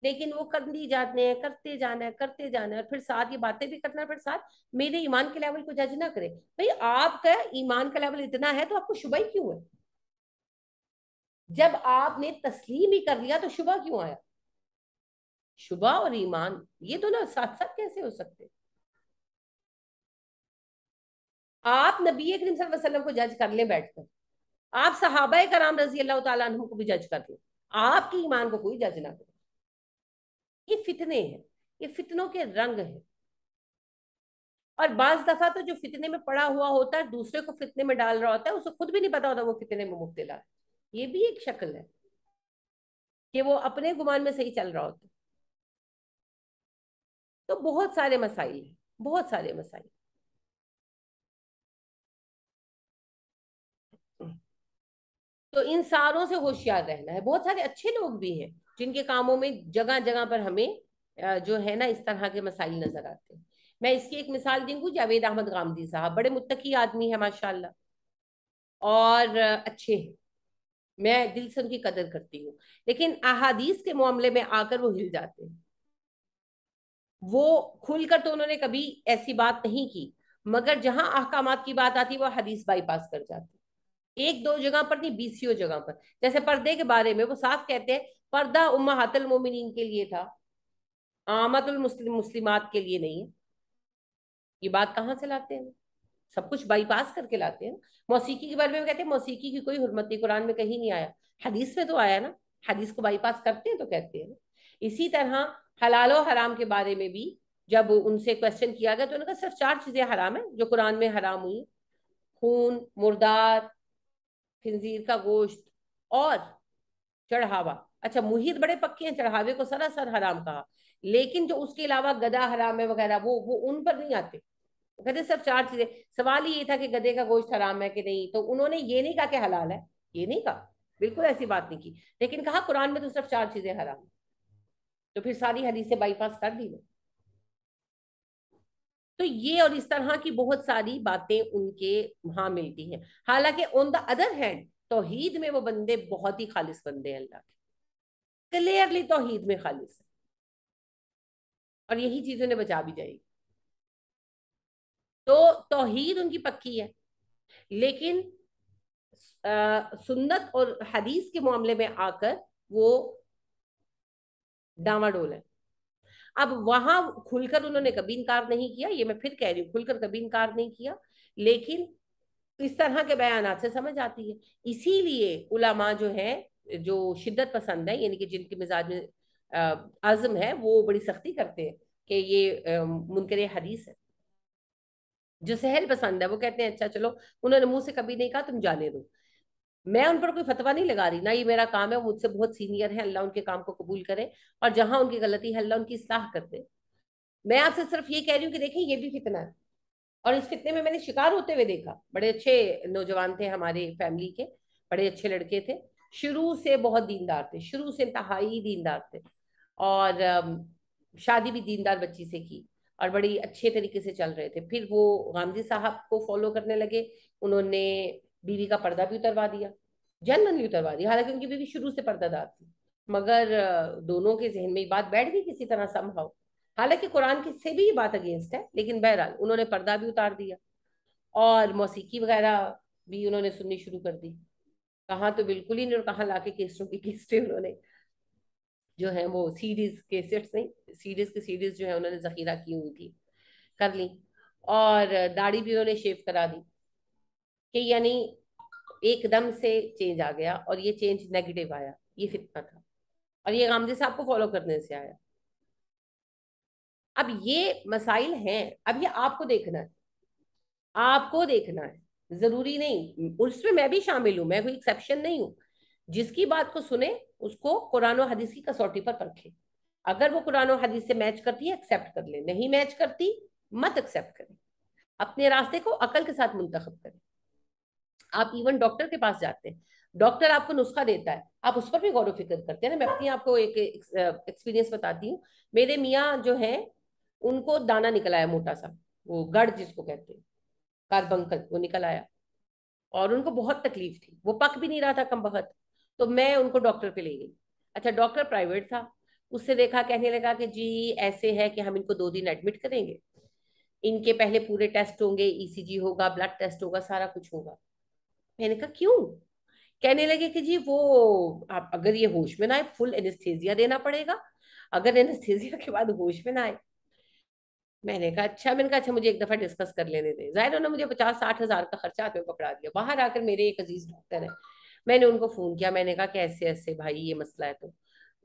लेकिन वो कर नहीं जाते हैं करते जाना है करते जाना है और फिर साथ ये बातें भी करना फिर साथ मेरे ईमान के लेवल को जज ना करे भाई आपका ईमान का लेवल इतना है तो आपको शुभ ही क्यों है जब आपने तस्लीम ही कर लिया तो शुभ क्यों आया शुभ और ईमान ये दोनों साथ साथ कैसे हो सकते आप नबी करीम वसल्लम को जज कर ले बैठकर आप सहाबा कराम रजी अल्लाह तुम को भी जज कर लें आपके ईमान को कोई जज ना करे ये फितने हैं ये फितनों के रंग हैं और बाज दफा तो जो फितने में पड़ा हुआ होता है दूसरे को फितने में डाल रहा होता है उसे खुद भी नहीं पता होता वो फितने में मुब्तला ये भी एक शक्ल है कि वो अपने गुमान में सही चल रहा होता तो बहुत सारे मसाइल हैं बहुत सारे मसाइल तो इन सारों से होशियार रहना है बहुत सारे अच्छे लोग भी हैं जिनके कामों में जगह जगह पर हमें जो है ना इस तरह के मसाइल नजर आते हैं मैं इसकी एक मिसाल देंगू जावेद अहमद गांधी साहब बड़े मुतकी आदमी है माशाल्लाह और अच्छे हैं मैं दिल से उनकी कदर करती हूँ लेकिन अहादीस के मामले में आकर वो हिल जाते हैं वो खुलकर तो उन्होंने कभी ऐसी बात नहीं की मगर जहां अहकाम की बात आती वो हदीस बाईपास कर जाते एक दो जगह पर नहीं बीसियों जगह पर जैसे पर्दे के बारे में वो साफ कहते हैं पर्दा उम्मा हतल मोमिन के लिए था आमतुल मुस्लिम मुस्लिमात के लिए नहीं ये बात कहाँ से लाते हैं सब कुछ बाईपास करके लाते हैं मौसीकी के बारे में कहते हैं मौसीकी की कोई हरमती कुरान में कहीं नहीं आया हदीस में तो आया ना हदीस को बाईपास करते हैं तो कहते हैं इसी तरह हलालो हराम के बारे में भी जब उनसे क्वेश्चन किया गया तो उन्होंने कहा सिर्फ चार चीज़ें हराम है जो कुरान में हराम हुई खून मुर्दार खिंजीर का गोश्त और चढ़ावा अच्छा मुहित बड़े पक्के हैं चढ़ावे को सरासर हराम कहा लेकिन जो उसके अलावा गदा हराम है वगैरह वो वो उन पर नहीं आते कहते सिर्फ चार चीजें सवाल ही ये था कि गधे का गोश्त हराम है कि नहीं तो उन्होंने ये नहीं कहा कि हलाल है ये नहीं कहा बिल्कुल ऐसी बात नहीं की लेकिन कहा कुरान में तो सिर्फ चार चीजें हराम तो फिर सारी हदीसें बाईपास कर दी तो ये और इस तरह की बहुत सारी बातें उनके वहां मिलती हैं हालांकि ऑन द अदर हैंड तोहीद में वो बंदे बहुत ही खालिश बंदे हैं अल्लाह के क्लियरली तोहीद में खालिश है और यही चीज उन्हें बचा भी जाएगी तो तोहीद उनकी पक्की है लेकिन आ, सुन्नत और हदीस के मामले में आकर वो डावाडोल है अब वहां खुलकर उन्होंने कभी इनकार नहीं किया ये मैं फिर कह रही हूँ खुलकर कभी इनकार नहीं किया लेकिन तो इस तरह के बयान से समझ आती है इसीलिए उलामा जो है जो शिद्दत पसंद है यानी कि जिनके मिजाज में आजम है वो बड़ी सख्ती करते हैं कि ये मुनकर हदीस है जो सहल पसंद है वो कहते हैं अच्छा चलो उन्होंने मुंह से कभी नहीं कहा तुम जाने दो मैं उन पर कोई फतवा नहीं लगा रही ना ये मेरा काम है मुझसे बहुत सीनियर है अल्लाह उनके काम को कबूल करे और जहां उनकी गलती है अल्लाह उनकी इसलाह कर दे मैं आपसे सिर्फ ये कह रही हूँ कि देखें ये भी फितना है और इस फितने में मैंने शिकार होते हुए देखा बड़े अच्छे नौजवान थे हमारे फैमिली के बड़े अच्छे लड़के थे शुरू से बहुत दीनदार थे शुरू से इंतहाई दीनदार थे और शादी भी दीनदार बच्ची से की और बड़ी अच्छे तरीके से चल रहे थे फिर वो गांधी साहब को फॉलो करने लगे उन्होंने बीवी का पर्दा भी उतरवा दिया जनमन भी उतरवा दिया हालांकि उनकी बीवी शुरू से पर्दादार थी मगर दोनों के जहन में बात बैठ गई किसी तरह संभव हालांकि कुरान की से भी ये बात अगेंस्ट है लेकिन बहरहाल उन्होंने पर्दा भी उतार दिया और मौसीकी वगैरह भी उन्होंने सुननी शुरू कर दी कहाँ तो बिल्कुल ही नहीं और कहाँ लाके केसरों की केसरें उन्होंने जो है वो सीरीज केसेट्स नहीं सीरीज की सीरीज जो है उन्होंने जखीरा की हुई थी कर ली और दाढ़ी भी उन्होंने शेव करा दी कि यानी एकदम से चेंज आ गया और ये चेंज नेगेटिव आया ये फितना था और ये गांधी साहब को फॉलो करने से आया अब ये मसाइल हैं अब ये आपको देखना है आपको देखना है जरूरी नहीं उसमें मैं भी शामिल हूं मैं कोई एक्सेप्शन नहीं हूं जिसकी बात को सुने उसको कुरान और हदीस की कसौटी पर परखे अगर वो कुरान और हदीस से मैच करती है एक्सेप्ट कर ले नहीं मैच करती मत एक्सेप्ट करें अपने रास्ते को अकल के साथ मुंतखब करें आप इवन डॉक्टर के पास जाते हैं डॉक्टर आपको नुस्खा देता है आप उस पर भी गौर फिक्र करते हैं ना मैं अपनी आपको एक एक्सपीरियंस बताती हूँ मेरे मियाँ जो है उनको दाना निकलाया मोटा सा वो गढ़ जिसको कहते हैं कारबंकल वो निकल आया और उनको बहुत तकलीफ थी वो पक भी नहीं रहा था कम बहुत तो मैं उनको डॉक्टर पे ले गई अच्छा डॉक्टर प्राइवेट था उससे देखा कहने लगा कि जी ऐसे है कि हम इनको दो दिन एडमिट करेंगे इनके पहले पूरे टेस्ट होंगे ईसीजी e होगा ब्लड टेस्ट होगा सारा कुछ होगा मैंने कहा क्यों कहने लगे कि जी वो आप अगर ये होश में ना आए फुल एनेस्थेजिया देना पड़ेगा अगर एनेस्थेजिया के बाद होश में ना आए मैंने कहा अच्छा मैंने कहा अच्छा मुझे एक दफा डिस्कस कर लेने दे जाहिर उन्होंने मुझे पचास साठ हजार का खर्चा हाथ पकड़ा दिया बाहर आकर मेरे एक अजीज डॉक्टर है मैंने उनको फोन किया मैंने कहा कि ऐसे ऐसे भाई ये मसला है तो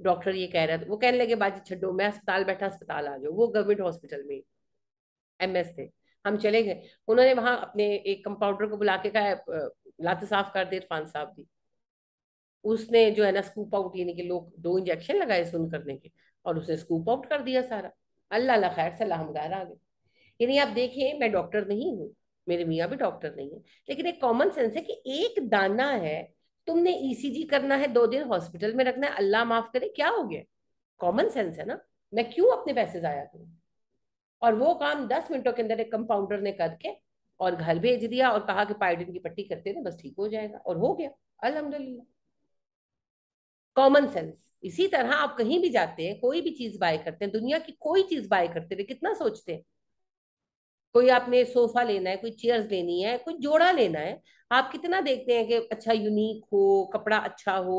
डॉक्टर ये कह रहा था वो कहने लगे बाजी छड्डो मैं अस्पताल बैठा अस्पताल आ जाओ वो गवर्नमेंट हॉस्पिटल में एम एस थे हम चले गए उन्होंने वहां अपने एक कंपाउंडर को बुला के कहा लात साफ कर दे इरफान साहब भी उसने जो है ना स्कूप आउट यानी कि लोग दो इंजेक्शन लगाए सुन करने के और उसने स्कूप आउट कर दिया सारा अल्लाह खैर सलाह आ गए यानी आप देखिए मैं डॉक्टर नहीं हूँ मेरे मियाँ भी डॉक्टर नहीं है लेकिन एक कॉमन सेंस है कि एक दाना है तुमने ईसीजी e करना है दो दिन हॉस्पिटल में रखना है अल्लाह माफ करे क्या हो गया कॉमन सेंस है ना मैं क्यों अपने पैसे जाया करूँ और वो काम दस मिनटों के अंदर एक कंपाउंडर ने करके और घर भेज दिया और कहा कि पायोडिन की पट्टी करते थे तो बस ठीक हो जाएगा और हो गया अलहमदुल्ला कॉमन सेंस इसी तरह आप कहीं भी जाते हैं कोई भी चीज बाय करते हैं दुनिया की कोई चीज बाय करते हुए कितना सोचते हैं कोई आपने सोफा लेना है कोई चेयर्स लेनी है कोई जोड़ा लेना है आप कितना देखते हैं कि अच्छा यूनिक हो कपड़ा अच्छा हो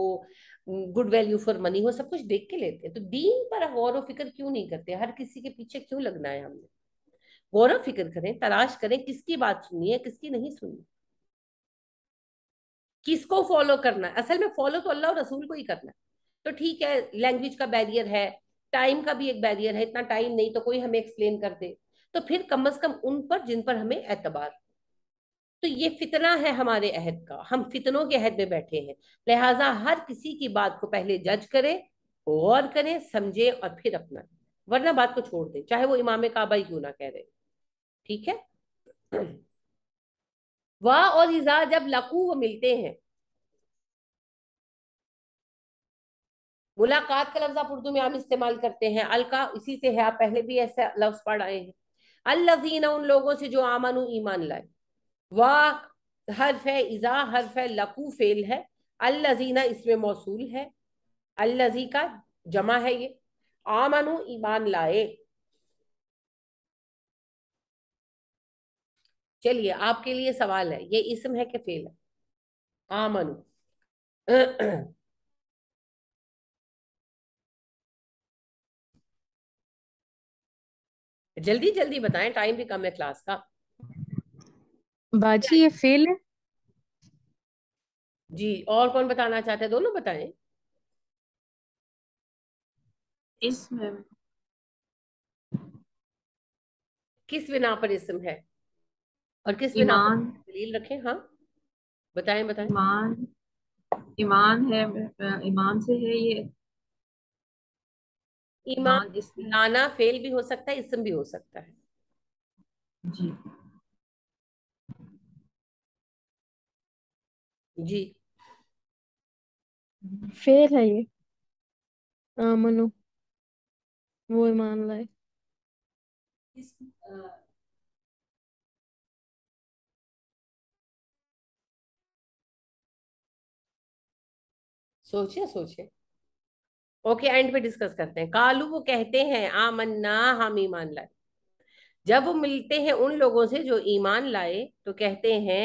गुड वैल्यू फॉर मनी हो सब कुछ देख के लेते हैं तो दीन पर गौर व फिक्र क्यों नहीं करते हर किसी के पीछे क्यों लगना है हमने गौरव फिक्र करें तलाश करें किसकी बात सुननी है किसकी नहीं सुननी किसको फॉलो करना है असल में फॉलो तो अल्लाह और रसूल को ही करना है तो ठीक है लैंग्वेज का बैरियर है टाइम का भी एक बैरियर है इतना टाइम नहीं तो कोई हमें एक्सप्लेन कर दे तो फिर कम अज कम उन पर जिन पर हमें एतबार तो ये फितना है हमारे अहद का हम फितनों के अहद में बैठे हैं लिहाजा हर किसी की बात को पहले जज करें गौर करें समझें और फिर अपना वरना बात को छोड़ दें चाहे वो इमाम काबा क्यों ना कह रहे ठीक है वाह और इजा जब लकू वो मिलते हैं मुलाकात का लफ्ज आप उर्दू में हम इस्तेमाल करते हैं अलका इसी से है आप पहले भी ऐसा लफ्ज पढ़ आए हैं अल्लाजीना उन लोगों से जो आमन ईमान लाए वाह हरफ इजा फे लकू फेल है अल्लाजीना इसमें मौसू है अल्लाजी का जमा है ये आमन ईमान लाए चलिए आपके लिए सवाल है ये इसम है कि फेल है हा मनु जल्दी जल्दी बताएं टाइम भी कम है क्लास का बाजी ये फेल है जी और कौन बताना चाहते हैं दोनों बताएं इसमें किस बिना पर इसम है और किस ईमान दलील रखे हाँ बताएं बताएं ईमान ईमान है ईमान से है ये ईमान नाना फेल भी हो सकता है इसम भी हो सकता है जी जी फेल है ये हाँ, मनु वो ईमान लाए सोचिए सोचिए ओके एंड पे डिस्कस करते हैं कालू वो कहते हैं आमन्ना हम ईमान लाए जब वो मिलते हैं उन लोगों से जो ईमान लाए तो कहते हैं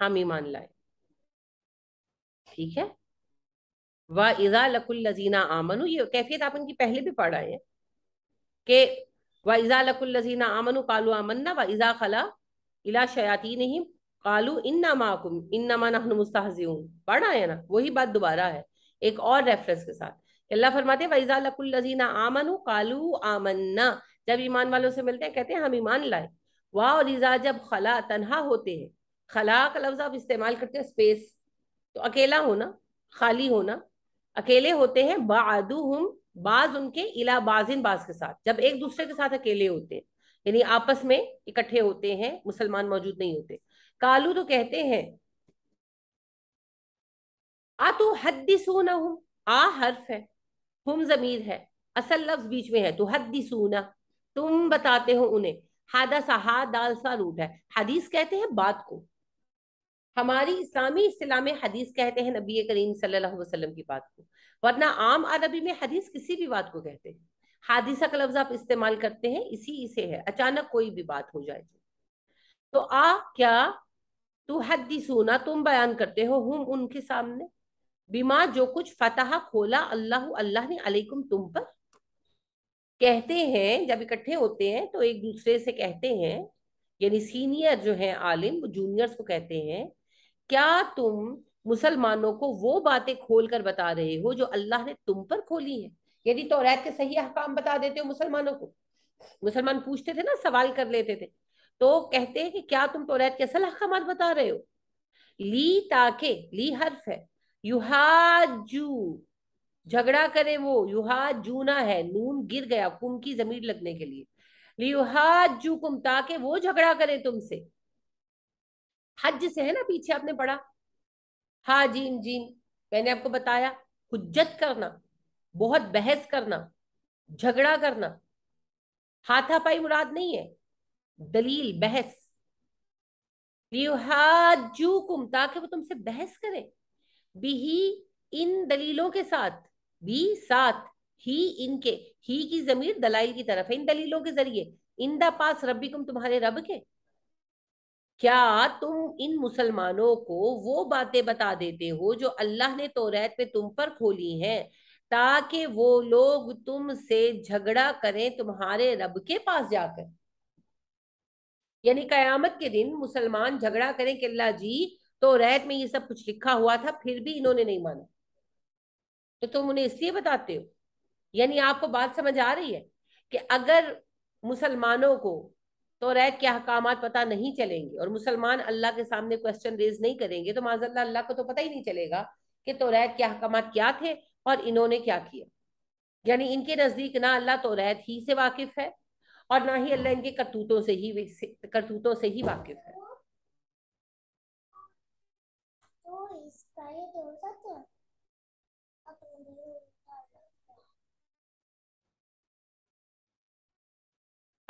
हम ईमान लाए ठीक है व इजा लकुल्लजीना आमनु ये कैफियत आप इनकी पहले भी पढ़ आए हैं कि व इजा लकुल्लजीना आमनु कालू आमन्ना व इजा खला इला शयाती नहीं कालू इन्ना माकुम इन्ना मा नहन मुस्ताजी पढ़ आए ना वही बात दोबारा है एक और रेफरेंस के साथ अल्लाह फरमाते वैजा लकुल्लजीना आमनु कालू आमन्ना जब ईमान वालों से मिलते हैं कहते हैं हम ईमान लाए वाह और ईजा जब खला तनहा होते हैं खला का लफ्ज आप इस्तेमाल करते हैं स्पेस तो अकेला होना खाली होना अकेले होते हैं बादू हम बाज उनके इला बाजिन बाज के साथ जब एक दूसरे के साथ अकेले होते हैं यानी आपस में इकट्ठे होते हैं मुसलमान मौजूद नहीं होते कालू तो कहते हैं आ तो सोना हम आ हर्फ है हम जमीर है असल लफ्ज बीच में है तो सोना तुम बताते हो उन्हें हादा सा हा दाल सा रूट है हदीस कहते हैं बात को हमारी इस्लामी इस्लाम में हदीस कहते हैं नबी करीम सल्लल्लाहु अलैहि वसल्लम की बात को वरना आम अरबी में हदीस किसी भी बात को कहते हैं हादिसा का लफ्ज आप इस्तेमाल करते हैं इसी इसे है अचानक कोई भी बात हो जाए तो आ क्या तू तो हदीसूना तुम बयान करते हो हम उनके सामने बीमा जो कुछ फतह खोला अल्लाह अल्लाह ने अलैकुम तुम पर कहते हैं जब इकट्ठे होते हैं तो एक दूसरे से कहते हैं यानी सीनियर जो है आलिम जूनियर्स को कहते हैं क्या तुम मुसलमानों को वो बातें खोल कर बता रहे हो जो अल्लाह ने तुम पर खोली है यदि तो रैत के सही अहकाम बता देते हो मुसलमानों को मुसलमान पूछते थे ना सवाल कर लेते थे तो कहते हैं कि क्या तुम तो रैत के असल अहकाम बता रहे हो ली ताके ली हर्फ है युहाजू झगड़ा करे वो युहा जूना है नून गिर गया कुम की जमीर लगने के लिए लिहाजू कुम ताकि वो झगड़ा करे तुमसे हज से है ना पीछे आपने पढ़ा हा जीम जीम मैंने आपको बताया हुज्जत करना बहुत बहस करना झगड़ा करना हाथापाई मुराद नहीं है दलील बहस लिहाजू कुम ताकि वो तुमसे बहस करे बिही इन दलीलों के साथ भी साथ ही इनके ही की जमीर दलाई की तरफ है इन दलीलों के जरिए इन द पास कुम तुम्हारे रब के क्या तुम इन मुसलमानों को वो बातें बता देते हो जो अल्लाह ने तो रैत पे तुम पर खोली हैं ताकि वो लोग तुमसे झगड़ा करें तुम्हारे रब के पास जाकर यानी कयामत के दिन मुसलमान झगड़ा करें कि अल्लाह जी तो रैत में ये सब कुछ लिखा हुआ था फिर भी इन्होंने नहीं माना तो तुम उन्हें इसलिए बताते हो यानी आपको बात समझ आ रही है कि अगर मुसलमानों को तो रैत के अहकाम पता नहीं चलेंगे और मुसलमान अल्लाह के सामने क्वेश्चन रेज नहीं करेंगे तो माजल्ला अल्लाह को तो पता ही नहीं चलेगा कि तो रैत के अहकाम क्या थे और इन्होंने क्या किया यानी इनके नज़दीक ना अल्लाह तो रैत ही से वाकिफ है और ना ही अल्लाह इनके करतूतों से ही करतूतों से ही वाकिफ है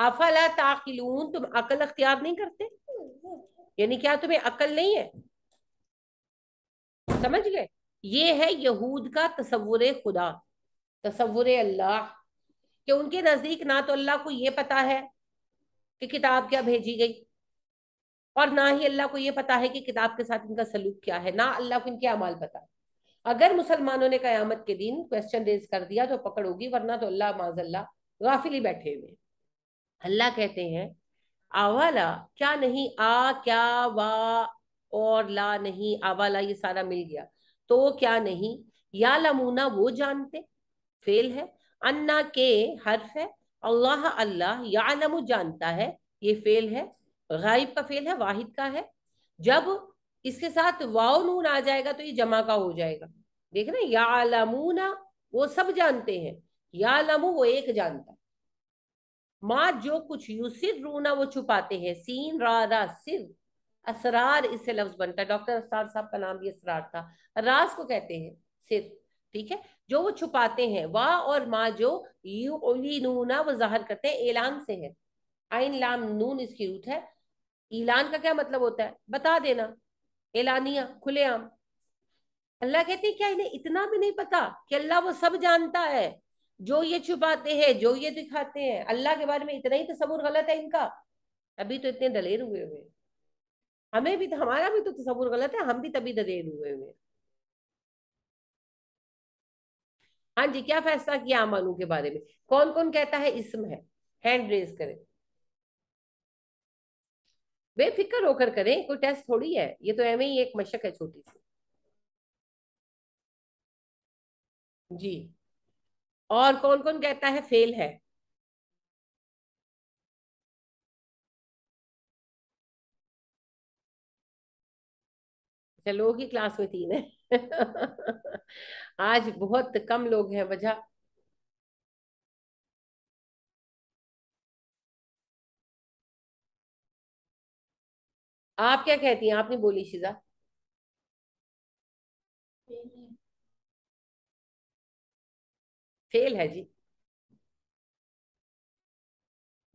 अफला ताकिलून तुम अकल अख्तियार नहीं करते यानी क्या तुम्हें अकल नहीं है समझ गए ये है यहूद का तस्वुर खुदा तस्वुर अल्लाह कि उनके नजदीक ना तो अल्लाह को ये पता है कि किताब क्या भेजी गई और ना ही अल्लाह को ये पता है कि किताब के साथ इनका सलूक क्या है ना अल्लाह को इनके अमाल पता है अगर मुसलमानों ने कयामत के दिन क्वेश्चन रेज कर दिया तो पकड़ होगी वरना तो अल्लाह माजल्ला गाफिली बैठे हुए अल्लाह कहते हैं आवाला क्या नहीं आ क्या वा और ला नहीं आवाला ये सारा मिल गया तो क्या नहीं या लमूना वो जानते फेल है अन्ना के हर्फ है अल्लाह अल्लाह या जानता है ये फेल है गाइब का फेल है वाहिद का है जब इसके साथ वाओ नून आ जाएगा तो ये जमा का हो जाएगा देख या लमूना वो सब जानते हैं या लमू वो एक जानता है माँ जो कुछ यूसिर रूना वो छुपाते हैं सीन रा रा सिर असरार इससे लफ्ज बनता है डॉक्टर असरार साहब का नाम भी असरार था रास को कहते हैं सिर ठीक है जो वो छुपाते हैं वाह और माँ जो यू नूना वो जाहर करते हैं एलान से है आइन लाम नून इसकी रूट है ईलान का क्या मतलब होता है बता देना एलानिया खुलेआम अल्लाह कहते क्या इन्हें इतना भी नहीं पता कि अल्लाह वो सब जानता है जो ये छुपाते हैं जो ये दिखाते हैं अल्लाह के बारे में इतना ही तस्वुर गलत है इनका अभी तो इतने दलेर हुए हुए हमें भी तो, हमारा भी तो तस्वुर गलत है हम भी तभी दलेर हुए हुए हाँ जी क्या फैसला किया अमानू के बारे में कौन कौन कहता है इसम है हैंड रेज करें बेफिक्र होकर करें कोई टेस्ट थोड़ी है ये तो एवं ही एक मशक है छोटी सी जी और कौन कौन कहता है फेल है लोग ही क्लास में तीन है आज बहुत कम लोग हैं वजह आप क्या कहती हैं आपने बोली शिजा फेल है जी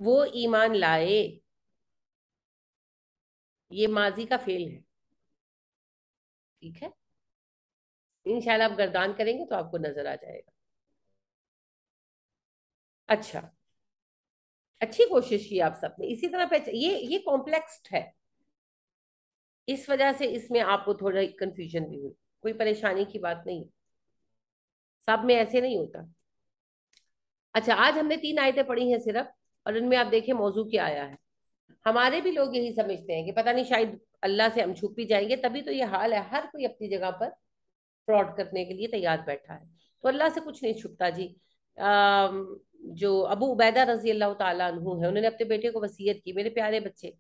वो ईमान लाए ये माजी का फेल है ठीक है इनशाला आप गर्दान करेंगे तो आपको नजर आ जाएगा अच्छा अच्छी कोशिश की आप सबने इसी तरह पे ये ये कॉम्प्लेक्स्ड है इस वजह से इसमें आपको थोड़ा कंफ्यूजन भी हुई कोई परेशानी की बात नहीं सब में ऐसे नहीं होता अच्छा आज हमने तीन आयतें पढ़ी हैं सिर्फ और इनमें आप देखें मौजू क्या आया है हमारे भी लोग यही समझते हैं कि पता नहीं शायद अल्लाह से हम छुप भी जाएंगे तभी तो ये हाल है हर कोई अपनी जगह पर फ्रॉड करने के लिए तैयार बैठा है तो अल्लाह से कुछ नहीं छुपता जी आ, जो अबू उबैदा रजी अल्लाह तु है उन्होंने अपने बेटे को वसीयत की मेरे प्यारे बच्चे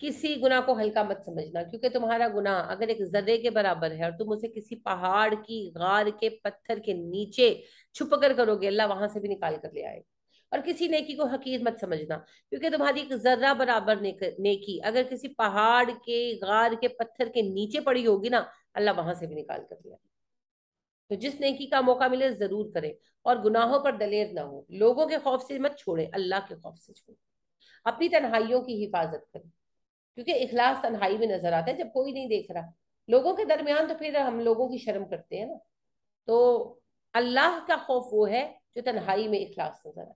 किसी गुना को हल्का मत समझना क्योंकि तुम्हारा गुना अगर एक जदे के बराबर है और तुम उसे किसी पहाड़ की गार के पत्थर के नीचे छुप कर करोगे अल्लाह वहां से भी निकाल कर ले आए और किसी नेकी को हकीर मत समझना क्योंकि तुम्हारी एक जर्रा बराबर नेक, नेकी अगर किसी पहाड़ के गार के पत्थर के नीचे पड़ी होगी ना अल्लाह वहां से भी निकाल कर ले आए तो जिस नेकी का मौका मिले जरूर करें और गुनाहों पर दलेर ना हो लोगों के खौफ से मत छोड़े अल्लाह के खौफ से छोड़े अपनी तन्हाइयों की हिफाजत करें क्योंकि इखलास तन्हाई में नजर आता है जब कोई नहीं देख रहा लोगों के दरमियान तो फिर हम लोगों की शर्म करते हैं ना तो अल्लाह का खौफ वो है जो तन्हाई में इखलास नजर आता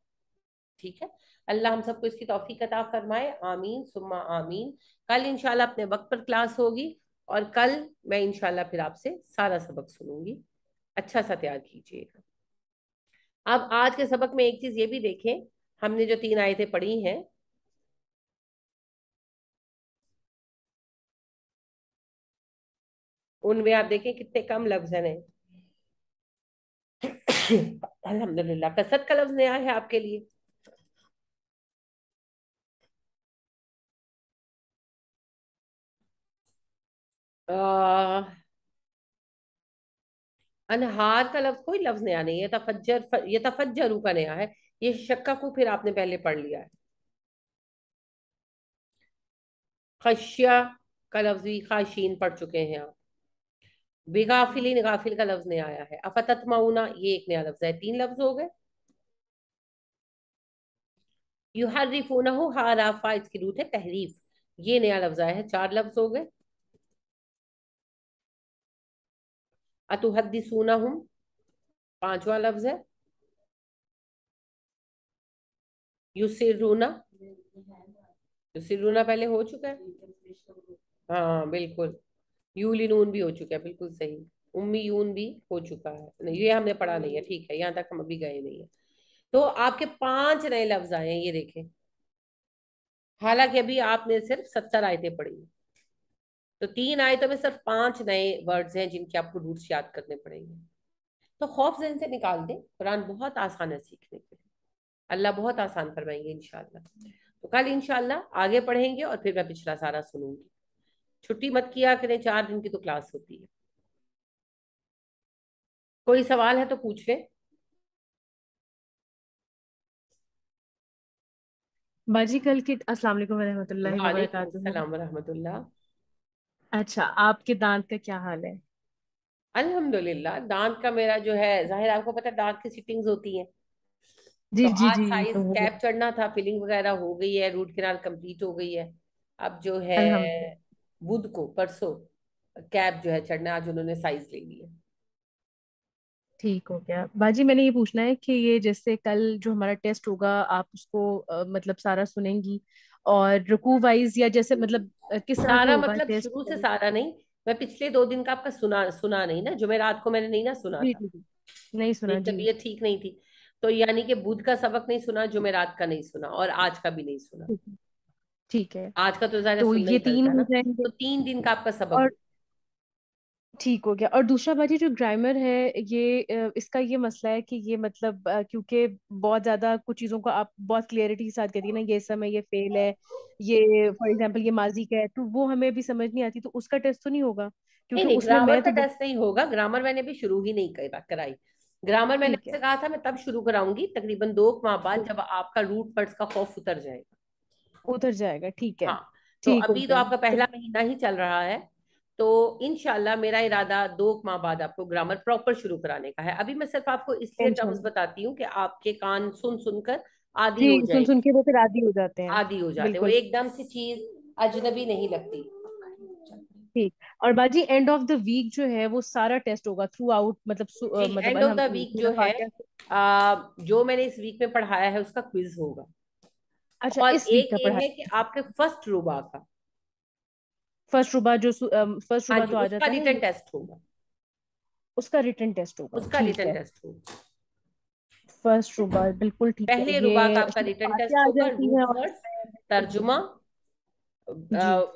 ठीक है अल्लाह हम सबको इसकी तोफ़ी कता फरमाए आमीन सुम्मा आमीन कल इंशाल्लाह अपने वक्त पर क्लास होगी और कल मैं इंशाल्लाह फिर आपसे सारा सबक सुनूंगी अच्छा सा तैयार कीजिएगा अब आज के सबक में एक चीज़ ये भी देखें हमने जो तीन आयतें पढ़ी हैं उनमें आप देखें कितने कम लफ्ज हैं अल्हम्दुलिल्लाह कसरत का लफ्ज नया है आपके लिए अनहार का लफ्ज कोई लफ्ज नया नहीं है तफज्जर ये तफज्जरू का नया है ये शक्का को फिर आपने पहले पढ़ लिया है खशिया का लफ्ज भी खाशीन पढ़ चुके हैं आप बेगाफिली निगाफिल का लफ्ज नया आया है अफतत माउना ये एक नया लफ्ज है तीन लफ्ज हो गए युहरिफोना हाराफा इसकी रूट है तहरीफ ये नया लफ्ज आया है चार लफ्ज हो गए अतुहदी अतुहदसूना हूं पांचवा लफ्ज है युसरूना युसरूना पहले हो चुका है हाँ बिल्कुल नून भी हो चुका है बिल्कुल सही उम्मी यून भी हो चुका है नहीं ये हमने पढ़ा नहीं है हम्म। ठीक है यहाँ तक हम अभी गए नहीं है तो आपके पांच नए लफ्ज आए हैं ये देखें हालांकि अभी आपने सिर्फ सत्तर आयतें पढ़ी तो तीन आयतों में सिर्फ पांच नए वर्ड्स हैं जिनके आपको रूट्स याद करने पड़ेंगे तो खौफ जहन से निकाल दें कुरान बहुत आसान है सीखने के लिए अल्लाह बहुत आसान फरमाएंगे इनशाला तो कल इनशाला आगे पढ़ेंगे और फिर मैं पिछला सारा सुनूंगी छुट्टी मत किया करें चार दिन की तो क्लास होती है कोई सवाल है तो पूछ ले बाजी कल की अस्सलाम वालेकुम रहमतुल्लाहि व बरकातुहू सलाम रहमतुल्लाह अच्छा आपके दांत का क्या हाल है अल्हम्दुलिल्लाह दांत का मेरा जो है जाहिर आपको पता है दांत की सिटिंग्स होती हैं जी तो जी जी साइज कैप तो चढ़ना था फिलिंग वगैरह हो गई है रूट कैनाल कंप्लीट हो गई है अब जो है बुध को परसों कैब जो है चढ़ना आज उन्होंने साइज ले लिया ठीक हो गया बाजी मैंने ये पूछना है कि ये जैसे कल जो हमारा टेस्ट होगा आप उसको आ, मतलब सारा सुनेंगी और रुकू वाइज या जैसे मतलब किस सारा मतलब शुरू से सारा नहीं मैं पिछले दो दिन का आपका सुना सुना नहीं ना जो मैं रात को मैंने नहीं ना सुना जी, था। नहीं सुना तबीयत ठीक नहीं थी तो यानी कि बुध का सबक नहीं सुना जो मैं रात का नहीं सुना और आज का भी नहीं सुना ठीक है आज का तो ज्यादा तो ये तीन हो जाएंगे तो तीन दिन का आपका सबक और ठीक हो गया और दूसरा बात ये जो ग्रामर है ये इसका ये मसला है कि ये मतलब क्योंकि बहुत ज्यादा कुछ चीजों को आप बहुत क्लियरिटी के साथ कहती है ना ये समय ये फेल है ये फॉर एग्जांपल ये माजी का है तो वो हमें अभी समझ नहीं आती तो उसका टेस्ट तो नहीं होगा क्योंकि नहीं, उसमें ग्रामर मैं का तो टेस्ट नहीं होगा ग्रामर मैंने भी शुरू ही नहीं करा कराई ग्रामर मैंने कहा था मैं तब शुरू कराऊंगी तकरीबन दो माह बाद तो जब आपका रूट वर्ड्स का खौफ उतर जाएगा उधर जाएगा ठीक है हाँ तो अभी तो आपका पहला महीना ही चल रहा है तो इनशाला मेरा इरादा दो माह बाद आपको ग्रामर प्रॉपर शुरू कराने का है अभी मैं सिर्फ आपको इसलिए टर्म्स अच्छा। बताती हूँ कि आपके कान सुन सुनकर आदि हो सुन सुन के वो फिर आदि हो जाते हैं आदि हो जाते हैं वो एकदम से चीज अजनबी नहीं लगती ठीक और बाजी एंड ऑफ द वीक जो है वो सारा टेस्ट होगा थ्रू आउट मतलब मतलब एंड ऑफ द वीक जो है जो मैंने इस वीक में पढ़ाया है उसका क्विज होगा अच्छा और इस एक ये है कि आपके फर्स्ट रूबा का फर्स्ट रूबा जो फर्स्ट हाँ रूबा तो आ जाता है रिटर्न टेस्ट होगा उसका रिटर्न टेस्ट होगा उसका रिटर्न टेस्ट होगा फर्स्ट रूबा बिल्कुल ठीक है पहले रूबा का आपका रिटर्न टेस्ट होगा तर्जुमा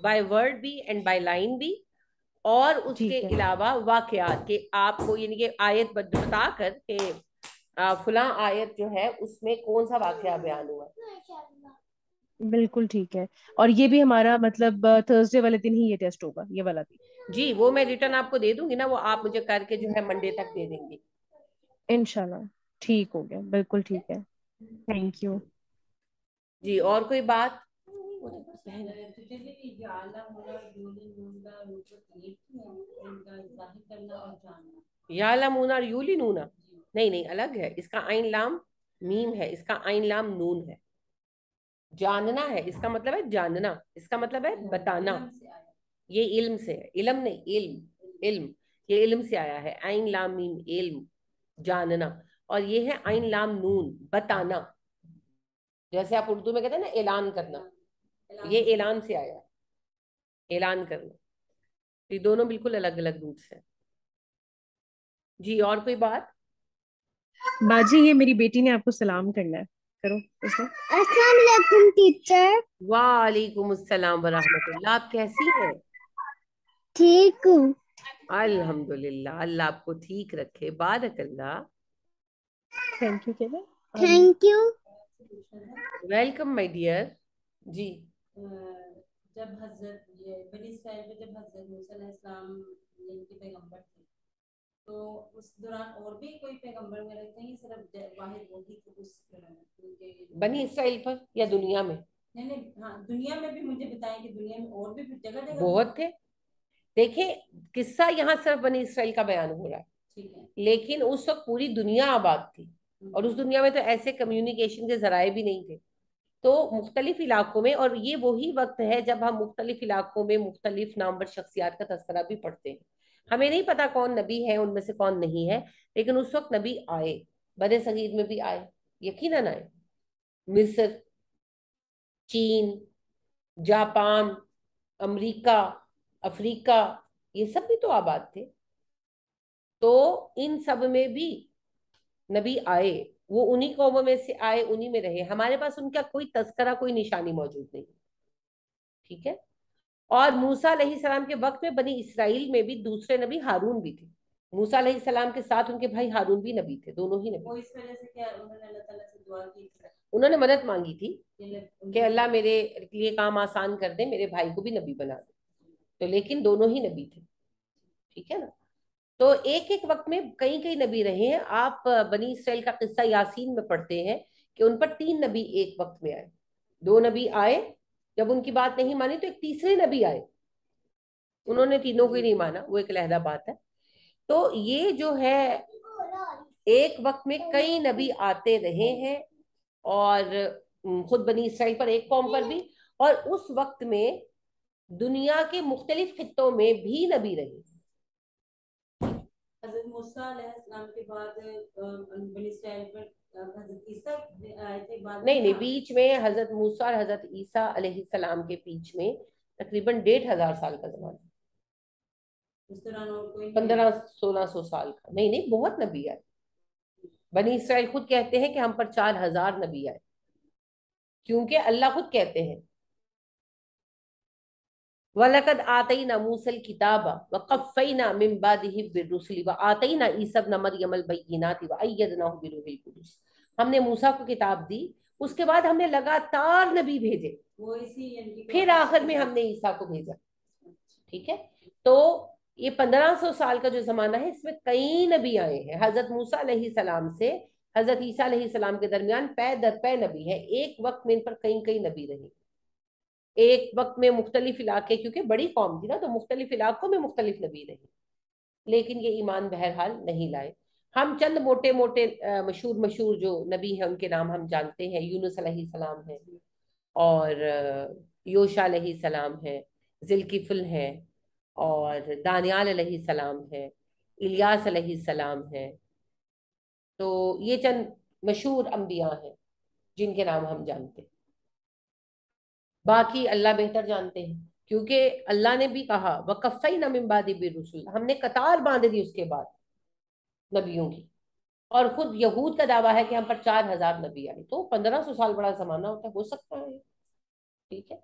बाय वर्ड भी एंड बाय लाइन भी और उसके अलावा वाकयात के आपको यानी कि आयत बताकर के फुला आयत जो है उसमें कौन सा वाकया बयान हुआ बिल्कुल ठीक है और ये भी हमारा मतलब थर्सडे वाले दिन ही ये टेस्ट होगा ये वाला भी जी वो मैं रिटर्न आपको दे दूंगी ना वो आप मुझे करके जो है मंडे तक दे देंगे इनशाला ठीक हो गया बिल्कुल ठीक है थैंक यू जी और कोई बात याला मूना यूली नूना नहीं नहीं अलग है इसका आइन लाम मीम है इसका आइन लाम नून है जानना है इसका मतलब है जानना इसका मतलब है बताना ये इल्म से है इलम नहीं इल्म इल्म ये इल्म से आया है आइन लाम मीम इल्म जानना और ये है आइन लाम नून बताना जैसे आप उर्दू में कहते हैं ना ऐलान करना ये ऐलान से आया ऐलान करना तो ये दोनों बिल्कुल अलग अलग रूट है जी और कोई बात बाजी ये मेरी बेटी ने आपको सलाम करना है करो इसमें अस्सलाम टीचर वालेकुम अस्सलाम वरहमतुल्लाह आप कैसी हैं ठीक हूँ अल्हम्दुलिल्लाह अल्लाह आपको ठीक रखे बारक अल्लाह thank you thank you welcome my dear जी जब हजरत ये बनी इसराइल में जब हजरत मुसलमान इस्लाम सलाम के पैगंबर थे तो उस दौरान और भी कोई पैगंबर वगैरह कहीं सिर्फ वाहिद मोदी को उस बनी इसराइल पर या दुनिया में नहीं नहीं हाँ दुनिया में भी मुझे बताएं कि दुनिया में और भी जगह जगह बहुत थे देखिए किस्सा यहाँ सिर्फ बनी इसराइल का बयान हो रहा है लेकिन उस वक्त पूरी दुनिया आबाद थी और उस दुनिया में तो ऐसे कम्युनिकेशन के जराए भी नहीं थे तो मुख्तलिफ इलाकों में और ये वही वक्त है जब हम मुख्तलिफ इलाकों में मुख्तलिफ नामवर शख्सियात का तस्करा भी पढ़ते हैं हमें नहीं पता कौन नबी है उनमें से कौन नहीं है लेकिन उस वक्त नबी आए बने संगीत में भी आए यकीन आए मिस्र चीन जापान अमेरिका अफ्रीका ये सब भी तो आबाद थे तो इन सब में भी नबी आए वो उन्हीं कौमों में से आए उन्हीं में रहे हमारे पास उनका कोई तस्करा कोई निशानी मौजूद नहीं ठीक है और मूसा सलाम के वक्त में बनी इसराइल में भी दूसरे नबी हारून भी थे मूसा सलाम के साथ उनके भाई हारून भी नबी थे दोनों ही नबी उन्होंने उन्होंने मदद मांगी थी कि अल्लाह मेरे लिए काम आसान कर दे मेरे भाई को भी नबी बना दे तो लेकिन दोनों ही नबी थे ठीक है ना तो एक एक वक्त में कई कई नबी रहे हैं आप बनी इसराइल का किस्सा यासीन में पढ़ते हैं कि उन पर तीन नबी एक वक्त में आए दो नबी आए जब उनकी बात नहीं मानी तो एक तीसरे नबी आए उन्होंने तीनों को ही नहीं माना वो एक लहदा बात है तो ये जो है एक वक्त में कई नबी आते रहे हैं और खुद बनी इसराइल पर एक कौम पर भी और उस वक्त में दुनिया के मुख्तलिफ खत्ों में भी नबी रहे नहीं नहीं बीच में हजरत मूसा और हजरत ईसा सलाम के बीच में तकरीबन डेढ़ हजार साल का जमाना पंद्रह सोलह सौ साल का नहीं नहीं बहुत नबी आए बनी इसराइल खुद कहते हैं कि हम पर चार हजार नबी आए क्योंकि अल्लाह खुद कहते हैं वलकद आतई ना मूसल किताब व कफ़ई ना मिम्बादिबिरसली व आतई ना ईसब नमर यमल बीनाती व अयद ना बिरुस हमने मूसा को किताब दी उसके बाद हमने लगातार नबी भेजे फिर आखिर में हमने ईसा को भेजा ठीक है तो ये पंद्रह सौ साल का जो जमाना है इसमें कई नबी आए हैं हजरत मूसा सलाम से हजरत ईसा सलाम के दरमियान पै दर पै नबी है एक वक्त में इन पर कई कई नबी रहे हैं एक वक्त में मुख्तलिफ इलाके क्योंकि बड़ी कौम थी ना तो मुख्तलिफ इलाकों में मुख्तलिफ नबी रही लेकिन ये ईमान बहरहाल नहीं लाए हम चंद मोटे मोटे मशहूर मशहूर जो नबी हैं उनके नाम हम जानते हैं यूनुस सलाम है और योशा सलाम है जिलकिफुल हैं और दानियाल सलाम है इलियास सलाम है तो ये चंद मशहूर अम्बिया हैं जिनके नाम हम जानते हैं बाकी अल्लाह बेहतर जानते हैं क्योंकि अल्लाह ने भी कहा कफ़ई नमिबादी बे रसूल हमने कतार बांध दी उसके बाद नबियों की और खुद यहूद का दावा है कि हम पर चार हजार नबी आए तो पंद्रह सौ साल बड़ा जमाना होता है हो सकता है ठीक है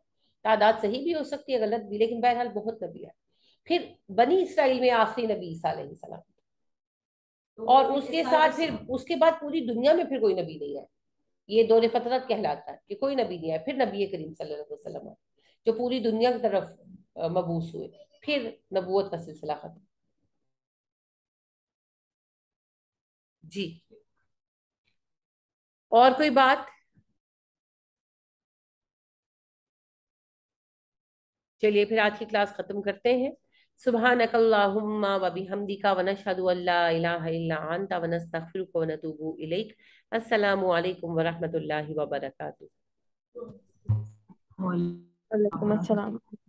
तादाद सही भी हो सकती है गलत भी लेकिन बहरहाल बहुत नबी आए फिर बनी इसराइल में आखिरी नबी ईसा सलाम तो और उसके साथ फिर उसके बाद पूरी दुनिया में फिर कोई नबी नहीं आए ये दौरे फतरत कहलाता है कि कोई नबी नहीं आया फिर नबी करीम सल्लल्लाहु आए जो पूरी दुनिया की तरफ मबूस हुए फिर नबूत का सिलसिला खत्म जी और कोई बात चलिए फिर आज की क्लास ख़त्म करते हैं सुबह नकल्लाबी हमदी का वनशद अल्ला इला वनस्तफ़िर वनतूबू इलेक السلام عليكم ورحمة الله وبركاته وعليكم السلام